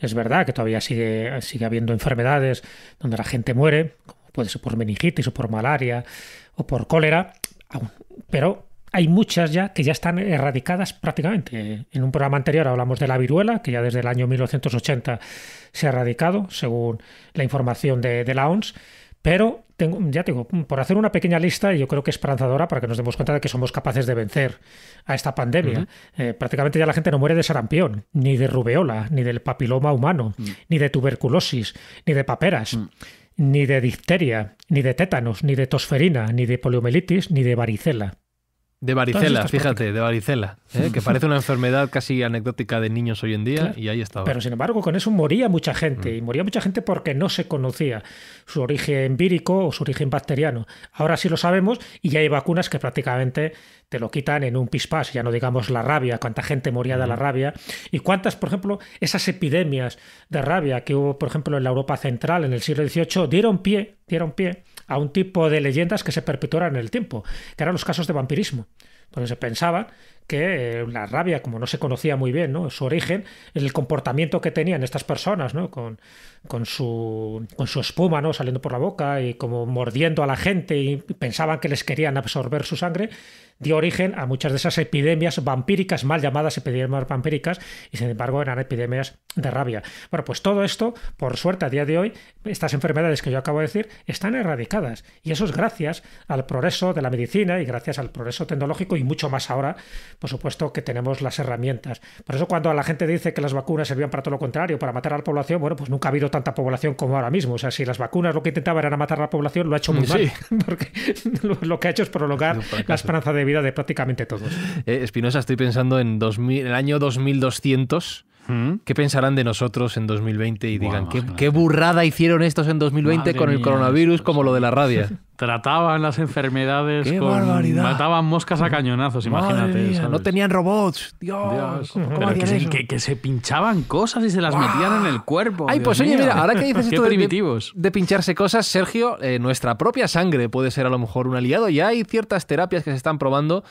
Es verdad que todavía sigue, sigue habiendo enfermedades donde la gente muere, como puede ser por meningitis o por malaria o por cólera, pero hay muchas ya que ya están erradicadas prácticamente. En un programa anterior hablamos de la viruela, que ya desde el año 1980 se ha erradicado, según la información de, de la OMS. Pero tengo, ya tengo, por hacer una pequeña lista, y yo creo que es esperanzadora para que nos demos cuenta de que somos capaces de vencer a esta pandemia. Eh, prácticamente ya la gente no muere de sarampión, ni de rubeola, ni del papiloma humano, mm. ni de tuberculosis, ni de paperas. Mm. Ni de difteria, ni de tétanos, ni de tosferina, ni de poliomielitis, ni de varicela. De varicela, fíjate, de varicela, ¿eh? que parece una enfermedad casi anecdótica de niños hoy en día y ahí estaba. Pero sin embargo, con eso moría mucha gente mm. y moría mucha gente porque no se conocía su origen vírico o su origen bacteriano. Ahora sí lo sabemos y ya hay vacunas que prácticamente te lo quitan en un pispás, ya no digamos la rabia, cuánta gente moría de la mm. rabia y cuántas, por ejemplo, esas epidemias de rabia que hubo, por ejemplo, en la Europa Central en el siglo XVIII dieron pie, dieron pie a un tipo de leyendas que se perpetuaran en el tiempo, que eran los casos de vampirismo. donde se pensaba que eh, la rabia, como no se conocía muy bien su origen, el comportamiento que tenían estas personas, ¿no? con, con, su, con su espuma ¿no? saliendo por la boca y como mordiendo a la gente y pensaban que les querían absorber su sangre, dio origen a muchas de esas epidemias vampíricas, mal llamadas epidemias vampíricas, y sin embargo eran epidemias de rabia. Bueno, pues todo esto, por suerte, a día de hoy, estas enfermedades que yo acabo de decir, están erradicadas. Y eso es gracias al progreso de la medicina y gracias al progreso tecnológico y mucho más ahora, por supuesto, que tenemos las herramientas. Por eso cuando la gente dice que las vacunas servían para todo lo contrario, para matar a la población, bueno, pues nunca ha habido tanta población como ahora mismo. O sea, si las vacunas lo que intentaban era matar a la población, lo ha hecho muy mal, <laughs> porque lo que ha hecho es prolongar la esperanza de vida de prácticamente todos. Eh, Espinosa, estoy pensando en el año 2200 ¿Qué pensarán de nosotros en 2020 y digan ¿qué, burrada hicieron estos en 2020 con el coronavirus como lo de la radio <laughs> Trataban las enfermedades qué barbaridad. mataban moscas a cañonazos, imagínate. No tenían robots. Dios, que, se, pinchaban cosas y se las metían en el cuerpo. Ay, pues oye, mira, ahora que dices <laughs> esto de, de, pincharse cosas, Sergio, eh, nuestra propia sangre puede ser a lo mejor un aliado. Ya hay ciertas terapias que se están probando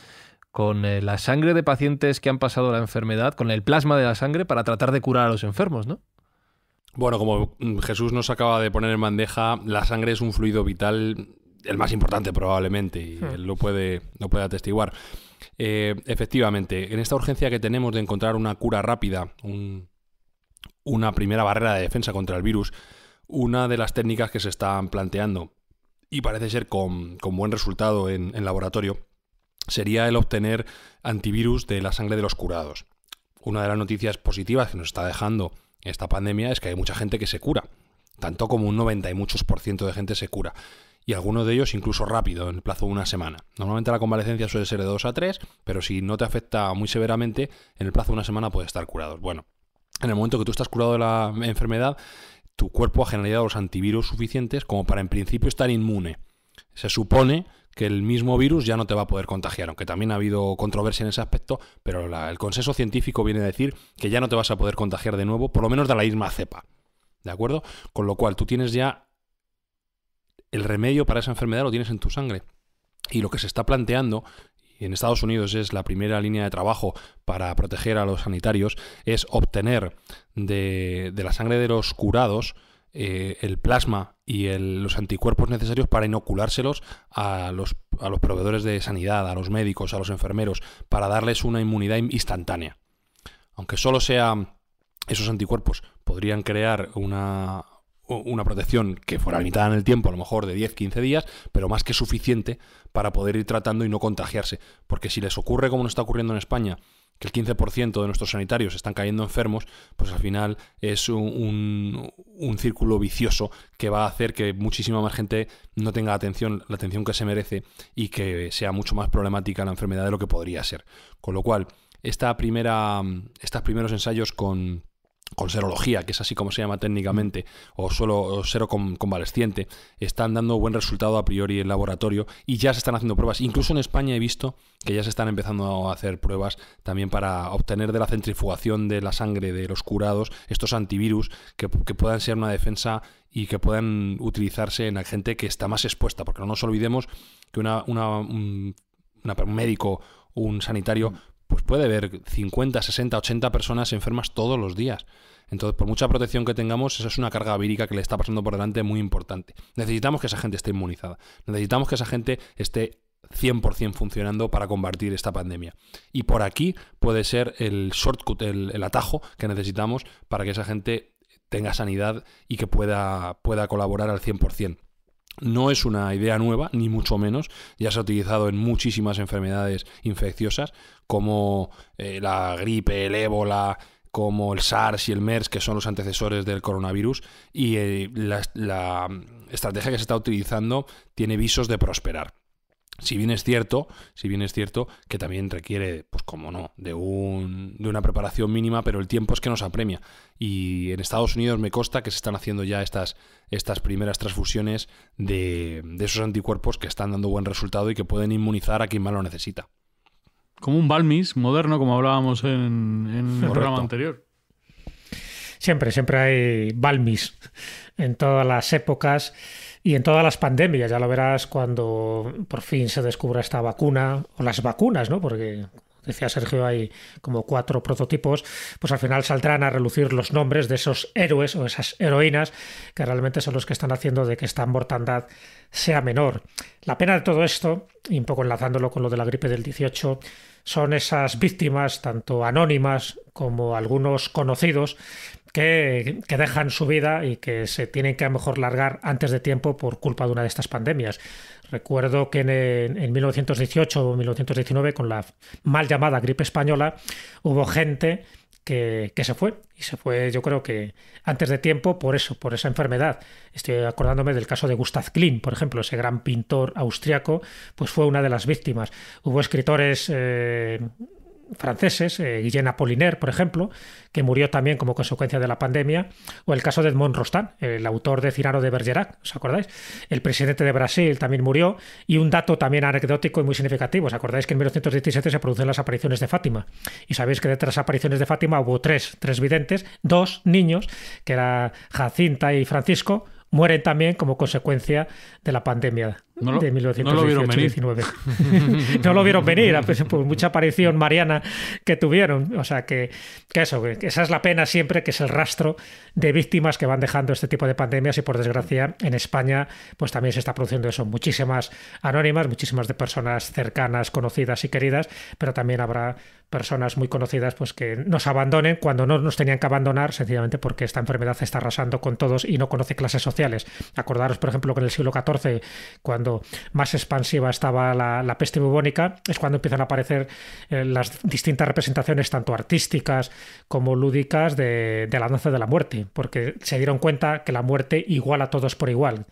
con eh, la sangre de pacientes que han pasado la enfermedad, con el plasma de la sangre para tratar de curar a los enfermos, ¿no? Bueno, como mm, Jesús nos acaba de poner en bandeja, la sangre es un fluido vital, el más importante probablemente, y hmm. él lo puede, lo puede atestiguar. Eh, efectivamente, en esta urgencia que tenemos de encontrar una cura rápida, una primera barrera de defensa contra el virus, una de las técnicas que se están planteando, y parece ser con, buen resultado en laboratorio, sería el obtener antivirus de la sangre de los curados. Una de las noticias positivas que nos está dejando esta pandemia es que hay mucha gente que se cura. Tanto como un 90 y muchos por ciento de gente se cura. Y algunos de ellos incluso rápido, en el plazo de una semana. Normalmente la convalecencia suele ser de 2 a 3, pero si no te afecta muy severamente, en el plazo de una semana puedes estar curado. Bueno, en el momento que tú estás curado de la enfermedad, tu cuerpo ha generado los antivirus suficientes como para en principio estar inmune. Se supone que el mismo virus ya no te va a poder contagiar, aunque también ha habido controversia en ese aspecto, pero el consenso científico viene a decir que ya no te vas a poder contagiar de nuevo, por lo menos de la misma cepa. ¿De acuerdo? Con lo cual tú tienes ya el remedio para esa enfermedad lo tienes en tu sangre. Y lo que se está planteando, y en Estados Unidos es la primera línea de trabajo para proteger a los sanitarios, es obtener de, de la sangre de los curados eh, el plasma y los anticuerpos necesarios para inoculárselos a los, a los proveedores de sanidad, a los médicos, a los enfermeros, para darles una inmunidad instantánea. Aunque solo sean esos anticuerpos podrían crear una, una protección que fuera limitada en el tiempo, a lo mejor de 10-15 días, pero más que suficiente para poder ir tratando y no contagiarse. Porque si les ocurre como nos está ocurriendo en España, que el 15% de nuestros sanitarios están cayendo enfermos, pues al final es un, círculo vicioso que va a hacer que muchísima más gente no tenga atención, la atención que se merece y que sea mucho más problemática la enfermedad de lo que podría ser. Con lo cual, esta primera, mm, estos primeros ensayos con con serología, que es así como se llama técnicamente, o solo están dando buen resultado a priori en laboratorio y ya se están haciendo pruebas. Incluso en España he visto que ya se están empezando a hacer pruebas también para obtener de la centrifugación de la sangre de los curados estos antivirus que, puedan ser una defensa y que puedan utilizarse en la gente que está más expuesta, porque no nos olvidemos que una, un médico un sanitario pues puede haber 50, 60, 80 personas enfermas todos los días. Entonces, por mucha protección que tengamos, esa es una carga vírica que le está pasando por delante muy importante. Necesitamos que esa gente esté inmunizada. Necesitamos que esa gente esté 100% funcionando para combatir esta pandemia. Y por aquí puede ser el shortcut, el, atajo que necesitamos para que esa gente tenga sanidad y que pueda, pueda colaborar al 100%. No es una idea nueva, ni mucho menos. Ya se ha utilizado en muchísimas enfermedades infecciosas, como eh, la gripe, el ébola, como el SARS y el MERS, que son los antecesores del coronavirus, y eh, la estrategia que se está utilizando tiene visos de prosperar. Si bien es cierto, si bien es cierto que también requiere, pues como no, de, un, de una preparación mínima, pero el tiempo es que nos apremia. Y en Estados Unidos me consta que se están haciendo ya estas, estas primeras transfusiones de, esos anticuerpos que están dando buen resultado y que pueden inmunizar a quien más lo necesita. Como un Balmis moderno, como hablábamos en, en el programa anterior. Siempre, siempre hay Balmis en todas las épocas y en todas las pandemias. Ya lo verás cuando por fin se descubra esta vacuna o las vacunas, ¿no? Porque decía Sergio, hay como cuatro prototipos, pues al final saldrán a relucir los nombres de esos héroes o esas heroínas que realmente son los que están haciendo de que esta mortandad sea menor. La pena de todo esto, y un poco enlazándolo con lo de la gripe del 18, son esas víctimas, tanto anónimas como algunos conocidos, que, dejan su vida y que se tienen que a lo mejor largar antes de tiempo por culpa de una de estas pandemias. Recuerdo que en, 1918 o 1919, con la mal llamada gripe española, hubo gente que, se fue. Y se fue, yo creo que antes de tiempo, por eso, por esa enfermedad. Estoy acordándome del caso de Gustav Klimt, por ejemplo, ese gran pintor austriaco, pues fue una de las víctimas. Hubo escritores eh, franceses, eh, Guillén Apollinaire, por ejemplo, que murió también como consecuencia de la pandemia, o el caso de Edmond Rostand, el autor de Cirano de Bergerac, ¿os acordáis? El presidente de Brasil también murió, y un dato también anecdótico y muy significativo, ¿os acordáis que en 1917 se producen las apariciones de Fátima? Y sabéis que detrás de las apariciones de Fátima hubo tres, tres videntes, dos niños, que eran Jacinta y Francisco, mueren también como consecuencia de la pandemia no lo, de 1919. <laughs> No, lo vieron venir, por mucha aparición mariana que tuvieron. O sea, que, eso, esa es la pena siempre, que es el rastro de víctimas que van dejando este tipo de pandemias y por desgracia en España pues también se está produciendo eso. Muchísimas anónimas, muchísimas de personas cercanas, conocidas y queridas, pero también habrá personas muy conocidas pues que nos abandonen cuando no nos tenían que abandonar sencillamente porque esta enfermedad está arrasando con todos y no conoce clases sociales. Acordaros, por ejemplo, que en el siglo XIV, cuando más expansiva estaba la, peste bubónica, es cuando empiezan a aparecer eh, las distintas representaciones, tanto artísticas como lúdicas, de, la danza de la muerte, porque se dieron cuenta que la muerte iguala a todos por igual.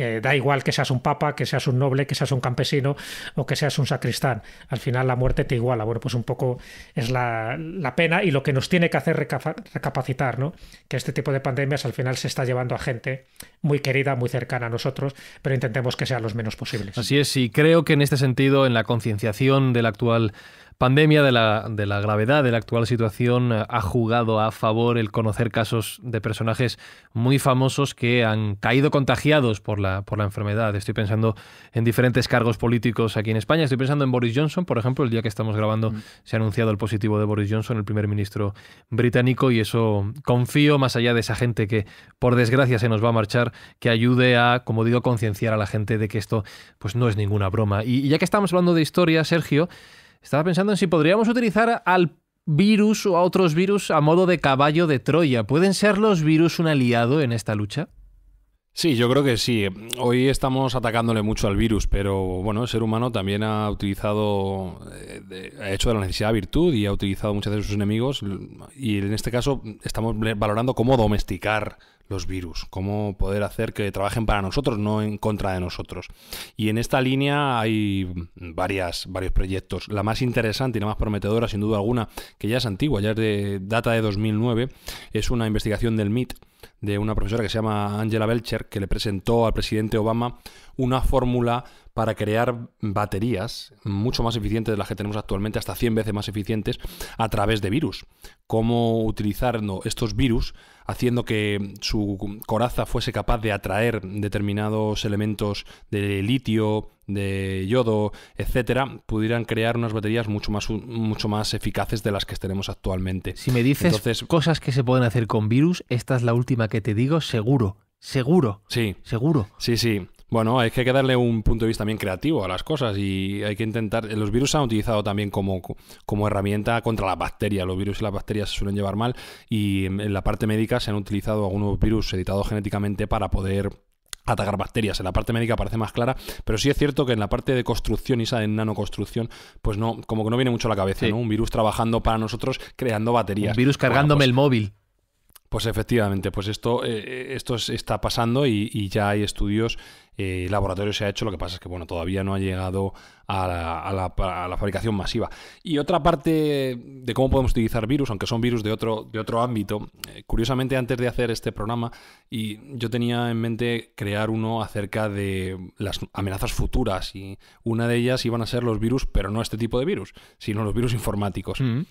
Eh, da igual que seas un papa, que seas un noble, que seas un campesino o que seas un sacristán. Al final la muerte te iguala. Bueno, pues un poco es la, pena y lo que nos tiene que hacer recapacitar, ¿no? Que este tipo de pandemias al final se está llevando a gente muy querida, muy cercana a nosotros, pero intentemos que sean los menos posibles. Así es, y creo que en este sentido, en la concienciación del actual pandemia, de la, de la gravedad de la actual situación, eh, ha jugado a favor el conocer casos de personajes muy famosos que han caído contagiados por la, por la enfermedad. Estoy pensando en diferentes cargos políticos aquí en España. Estoy pensando en Boris Johnson, por ejemplo. El día que estamos grabando mm. se ha anunciado el positivo de Boris Johnson, el primer ministro británico, y eso confío, más allá de esa gente que por desgracia se nos va a marchar, que ayude a, como digo, concienciar a la gente de que esto pues no es ninguna broma. y ya que estamos hablando de historia, Sergio, estaba pensando en si podríamos utilizar al virus o a otros virus a modo de caballo de Troya. ¿Pueden ser los virus un aliado en esta lucha? Sí, yo creo que sí. Hoy estamos atacándole mucho al virus, pero bueno, el ser humano también ha utilizado, eh, ha hecho de la necesidad virtud y ha utilizado muchas veces sus enemigos. Y en este caso estamos valorando cómo domesticar los virus, cómo poder hacer que trabajen para nosotros, no en contra de nosotros. Y en esta línea hay varias, varios proyectos. La más interesante y la más prometedora, sin duda alguna, que ya es antigua, ya es de data de 2009, es una investigación del MIT de una profesora que se llama Angela Belcher, que le presentó al presidente Obama una fórmula para crear baterías mucho más eficientes de las que tenemos actualmente, hasta 100 veces más eficientes, a través de virus. Cómo utilizando estos virus, haciendo que su coraza fuese capaz de atraer determinados elementos de litio, de yodo, etcétera, pudieran crear unas baterías mucho más, mucho más eficaces de las que tenemos actualmente. Si me dices cosas que se pueden hacer con virus, esta es la última que te digo, seguro. Seguro. Sí. Seguro. Sí, sí. Bueno, que hay que darle un punto de vista también creativo a las cosas y hay que intentar. Los virus se han utilizado también como, como herramienta contra las bacterias. Los virus y las bacterias se suelen llevar mal y en la parte médica se han utilizado algunos virus editados genéticamente para poder atacar bacterias. En la parte médica parece más clara, pero sí es cierto que en la parte de construcción, esa de nanoconstrucción, pues no, como que no viene mucho a la cabeza, ¿no? Un virus trabajando para nosotros creando baterías. Un virus cargándome pues el móvil. Pues efectivamente, pues esto, eh, eh, esto está pasando y, ya hay estudios, eh, laboratorio se ha hecho, lo que pasa es que bueno, todavía no ha llegado a la, fabricación masiva. Y otra parte de cómo podemos utilizar virus, aunque son virus de otro, de otro ámbito, eh, curiosamente antes de hacer este programa, y yo tenía en mente crear uno acerca de las amenazas futuras, y una de ellas iban a ser los virus, pero no este tipo de virus, sino los virus informáticos. Mm.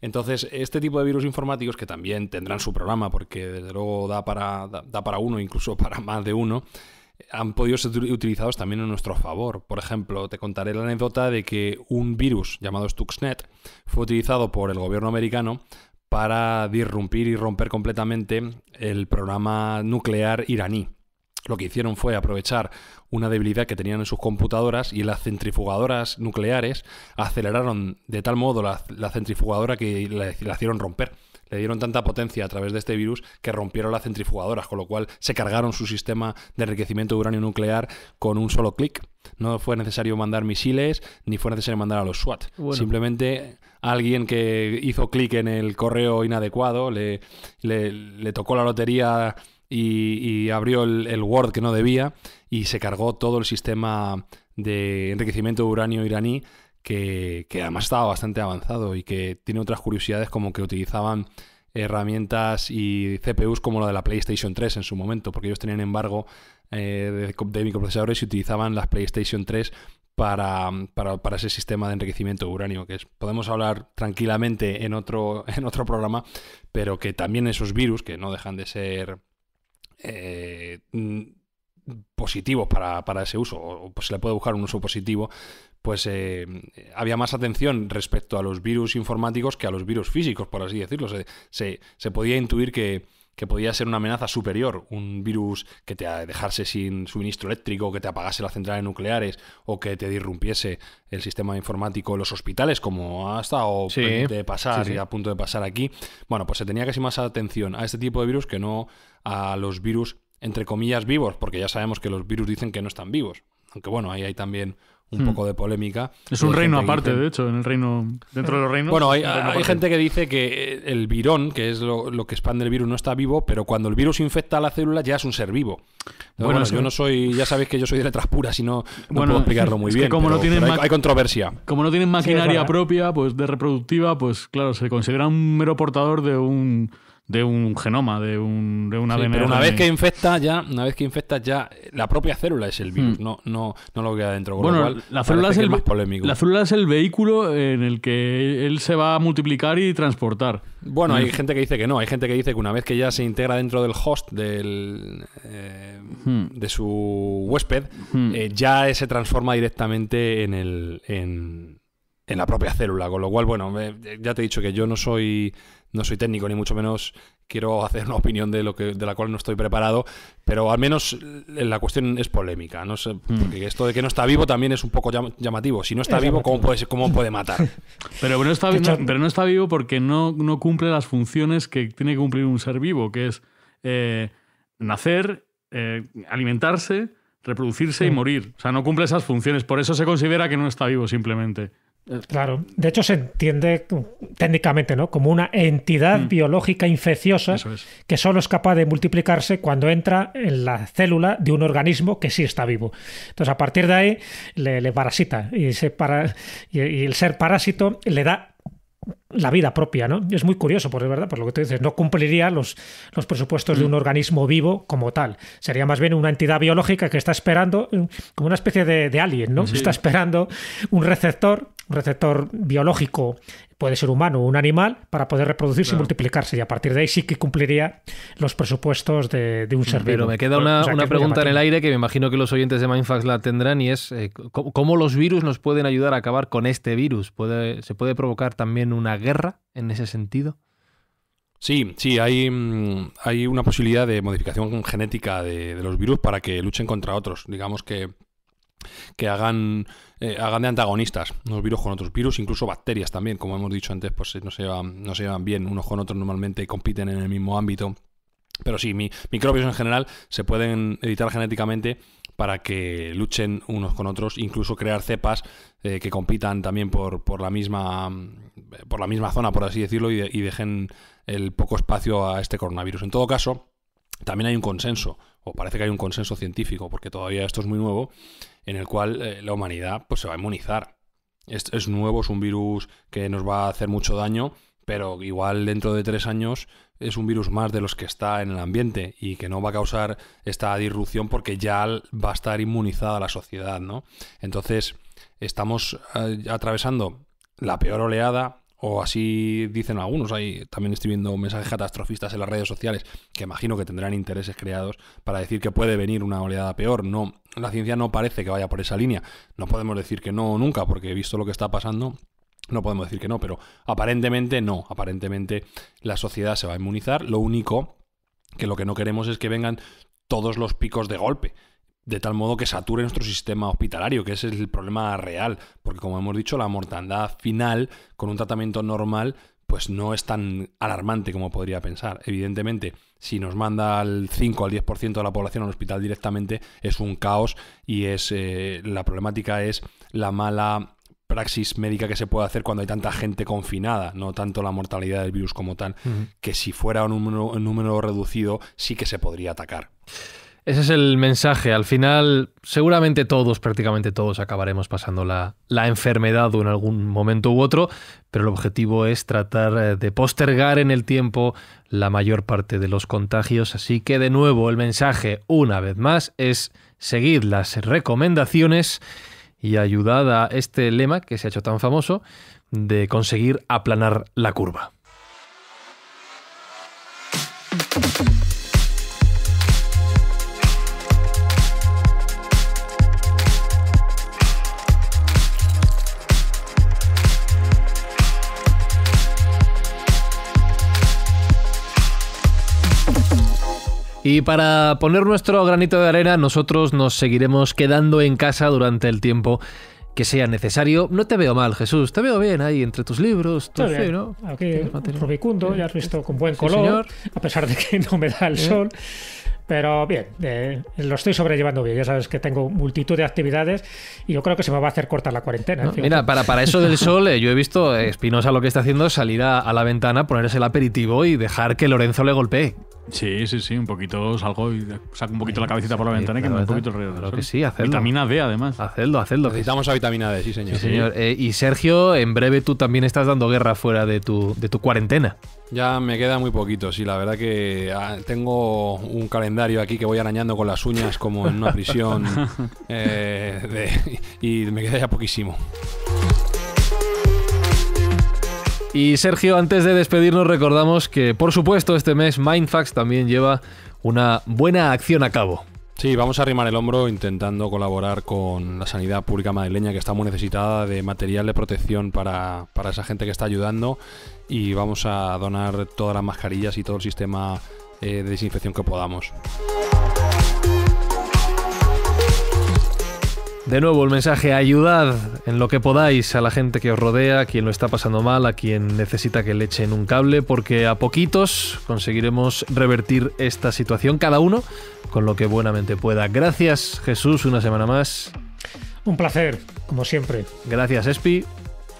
Entonces, este tipo de virus informáticos, que también tendrán su programa, porque desde luego da para, uno, incluso <laughs> para más de uno, han podido ser utilizados también en nuestro favor. Por ejemplo, te contaré la anécdota de que un virus llamado Stuxnet fue utilizado por el gobierno americano para disrumpir y romper completamente el programa nuclear iraní. Lo que hicieron fue aprovechar una debilidad que tenían en sus computadoras y las centrifugadoras nucleares aceleraron de tal modo la, centrifugadora que la, hicieron romper le dieron tanta potencia a través de este virus que rompieron las centrifugadoras, con lo cual se cargaron su sistema de enriquecimiento de uranio nuclear con un solo clic. No fue necesario mandar misiles, ni fue necesario mandar a los SWAT. Simplemente alguien que hizo clic en el correo inadecuado, le, le tocó la lotería y, abrió el, Word que no debía y se cargó todo el sistema de enriquecimiento de uranio iraní que, que además estaba bastante avanzado y que tiene otras curiosidades como que utilizaban herramientas y CPUs como la de la PlayStation 3 en su momento, porque ellos tenían embargo eh, de, microprocesadores y utilizaban las PlayStation 3 para, para, ese sistema de enriquecimiento de uranio, que podemos hablar tranquilamente en otro, <laughs> en otro programa, pero que también esos virus, que no dejan de ser eh, mm, positivos para, ese uso, o pues se le puede buscar un uso positivo, pues eh, mm, había más atención respecto a los virus informáticos que a los virus físicos, por así decirlo. se podía intuir que, que podía ser una amenaza superior, un virus que te dejase sin suministro eléctrico, que te apagase las centrales nucleares o que te disrumpiese el sistema informático los hospitales, como ha estado de pasar a punto de pasar aquí. Bueno, pues se tenía casi más atención a este tipo de virus que no a los virus entre comillas vivos, porque ya sabemos que los virus dicen que no están vivos. Aunque bueno, ahí hay también un poco hmm. de polémica. Es un reino aparte, de hecho, en el reino, dentro de los reinos. Bueno, hay, gente que dice que eh, el virón, que es lo, que expande el virus, no está vivo, pero cuando el virus infecta a la célula ya es un ser vivo. bueno, yo no soy, ya sabéis que yo soy de letras puras sino no, bueno, puedo explicarlo muy bien. como no tienen hay, controversia. Como no tienen maquinaria propia, pues de reproductiva, pues claro, se considera un mero portador de un de un genoma, de un, de sí, Pero una vez que infecta ya, una vez que infecta ya, la propia célula es el virus, mm. no, no, no lo queda dentro. Bueno, la célula es el más polémico. La célula es el vehículo en el que él se va a multiplicar y transportar. Bueno, hay mm. gente que dice que no, hay gente que dice que una vez que ya se integra dentro del host del, eh, mm. de su huésped, eh, ya se transforma directamente en el en, en la propia célula, con lo cual, bueno, ya te he dicho que yo no soy, no soy técnico, ni mucho menos quiero hacer una opinión de, lo que, de la cual no estoy preparado, pero al menos la cuestión es polémica, no hmm. porque esto de que no está vivo también es un poco llamativo, si no está vivo, ¿cómo puede, cómo puede matar? <laughs> pero, no está, pero no está vivo porque no, no, cumple las funciones que tiene que cumplir un ser vivo, que es eh, nacer, eh, alimentarse, reproducirse y hmm. morir, o sea, no cumple esas funciones, por eso se considera que no está vivo simplemente. Claro, de hecho se entiende técnicamente ¿no? como una entidad mm. biológica infecciosa que solo es capaz de multiplicarse cuando entra en la célula de un organismo que sí está vivo. Entonces a partir de ahí le, parasita y, para, y el ser parásito le da la vida propia, ¿no? Es muy curioso, por verdad, lo que tú dices, no cumpliría los, los presupuestos de un mm. organismo vivo como tal. Sería más bien una entidad biológica que está esperando, eh, como una especie de, alien, ¿no? Está esperando un receptor, un receptor biológico puede ser humano o un animal, para poder reproducirse y multiplicarse. Y a partir de ahí sí que cumpliría los presupuestos de, un ser Pero me queda una, pregunta en el aire que me imagino que los oyentes de Mindfax la tendrán y es eh, ¿cómo, los virus nos pueden ayudar a acabar con este virus. ¿Se puede provocar también una guerra en ese sentido? Sí, sí, hay, mm, hay una posibilidad de modificación genética de, de los virus para que luchen contra otros. Digamos que que hagan, eh, hagan de antagonistas, unos virus con otros virus, incluso bacterias también, como hemos dicho antes, pues eh, no se llevan, no se llevan bien unos con otros normalmente y compiten en el mismo ámbito. Pero sí, microbios en general se pueden editar genéticamente para que luchen unos con otros, incluso crear cepas eh, que compitan también por, por, la misma, mm, por la misma zona, por así decirlo, y dejen el poco espacio a este coronavirus. En todo caso, también hay un consenso o parece que hay un consenso científico, porque todavía esto es muy nuevo, en el cual eh, la humanidad pues, se va a inmunizar. Es, nuevo, es un virus que nos va a hacer mucho daño, pero igual dentro de tres años es un virus más de los que está en el ambiente y que no va a causar esta disrupción porque ya va a estar inmunizada la sociedad, ¿no? Entonces, estamos eh, atravesando la peor oleada, o así dicen algunos, ahí también estoy viendo mensajes catastrofistas en las redes sociales, que imagino que tendrán intereses creados para decir que puede venir una oleada peor. No, la ciencia no parece que vaya por esa línea. No podemos decir que no nunca, porque he visto lo que está pasando, no podemos decir que no, pero aparentemente no. Aparentemente la sociedad se va a inmunizar. Lo único que lo que no queremos es que vengan todos los picos de golpe de tal modo que sature nuestro sistema hospitalario, que ese es el problema real, porque como hemos dicho, la mortandad final con un tratamiento normal pues no es tan alarmante como podría pensar. Evidentemente, si nos manda al 5 al 10% de la población al hospital directamente, es un caos y es eh, la problemática es la mala praxis médica que se puede hacer cuando hay tanta gente confinada, no tanto la mortalidad del virus como tal, que si fuera un número reducido sí que se podría atacar. Ese es el mensaje. Al final, seguramente todos, prácticamente todos, acabaremos pasando la, enfermedad en algún momento u otro, pero el objetivo es tratar eh, de postergar en el tiempo la mayor parte de los contagios. Así que, de nuevo, el mensaje, una vez más, es seguid las recomendaciones y ayudad a este lema que se ha hecho tan famoso de conseguir aplanar la curva. Y para poner nuestro granito de arena, nosotros nos seguiremos quedando en casa durante el tiempo que sea necesario. No te veo mal, Jesús. Te veo bien ahí entre tus libros. Todo bien, Aquí, rubicundo, ya has visto con buen color, a pesar de que <laughs> no me da el sol. Pero bien, eh, lo estoy sobrellevando bien. Ya sabes que tengo multitud de actividades y yo creo que se me va a hacer corta la cuarentena. mira, para, eso del sol, eh, yo he visto eh, Espinosa lo que está haciendo salir a, la ventana, ponerse el aperitivo y dejar que Lorenzo le golpee. Sí, sí, sí, un poquito salgo y saco un poquito la cabecita por la ventana y que un poquito el río. sí, Vitamina D, además. Hacedlo, hacedlo. Necesitamos a vitamina D, sí, señor. Eh, y Sergio, en breve tú también estás dando guerra fuera de tu, cuarentena. Ya me queda muy poquito, sí, la verdad que ah, tengo un calendario aquí que voy arañando con las uñas como en una prisión <laughs> eh, y me queda ya poquísimo. Y Sergio, antes de despedirnos, recordamos que, por supuesto, este mes Mindfax también lleva una buena acción a cabo. Sí, vamos a arrimar el hombro intentando colaborar con la sanidad pública madrileña, que está muy necesitada de material de protección para, esa gente que está ayudando. Y vamos a donar todas las mascarillas y todo el sistema eh, de desinfección que podamos. De nuevo, el mensaje, ayudad en lo que podáis a la gente que os rodea, a quien lo está pasando mal, a quien necesita que le echen un cable, porque a poquitos conseguiremos revertir esta situación, cada uno con lo que buenamente pueda. Gracias Jesús, una semana más. Un placer, como siempre. Gracias Espi.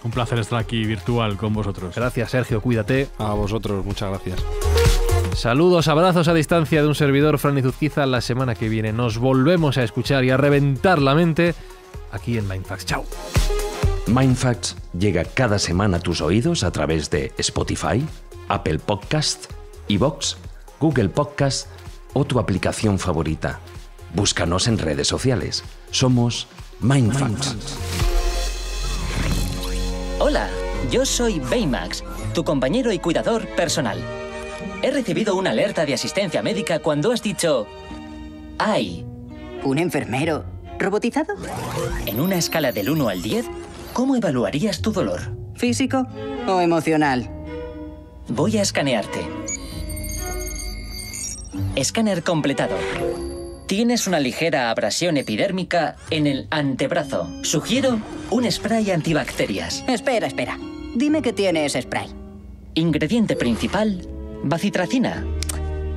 Un placer estar aquí virtual con vosotros. Gracias Sergio, cuídate. A vosotros, muchas gracias. Saludos, abrazos a distancia de un servidor, Fran La semana que viene nos volvemos a escuchar y a reventar la mente aquí en Mindfacts. ¡Chao! Mindfacts llega cada semana a tus oídos a través de Spotify, Apple Podcast, Evox, Google Podcast o tu aplicación favorita. Búscanos en redes sociales. Somos Mindfacts. Hola, yo soy Baymax, tu compañero y cuidador personal. He recibido una alerta de asistencia médica cuando has dicho... ¡Ay! ¿Un enfermero robotizado? En una escala del 1 al 10, ¿cómo evaluarías tu dolor? ¿Físico o emocional? Voy a escanearte. Escáner completado. Tienes una ligera abrasión epidérmica en el antebrazo. Sugiero un spray antibacterias. Espera, espera. Dime qué tiene ese spray. Ingrediente principal, bacitracina.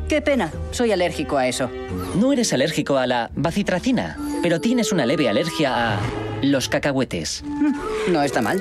Qué pena, soy alérgico a eso. No eres alérgico a la bacitracina, pero tienes una leve alergia a los cacahuetes. Mm, no está mal.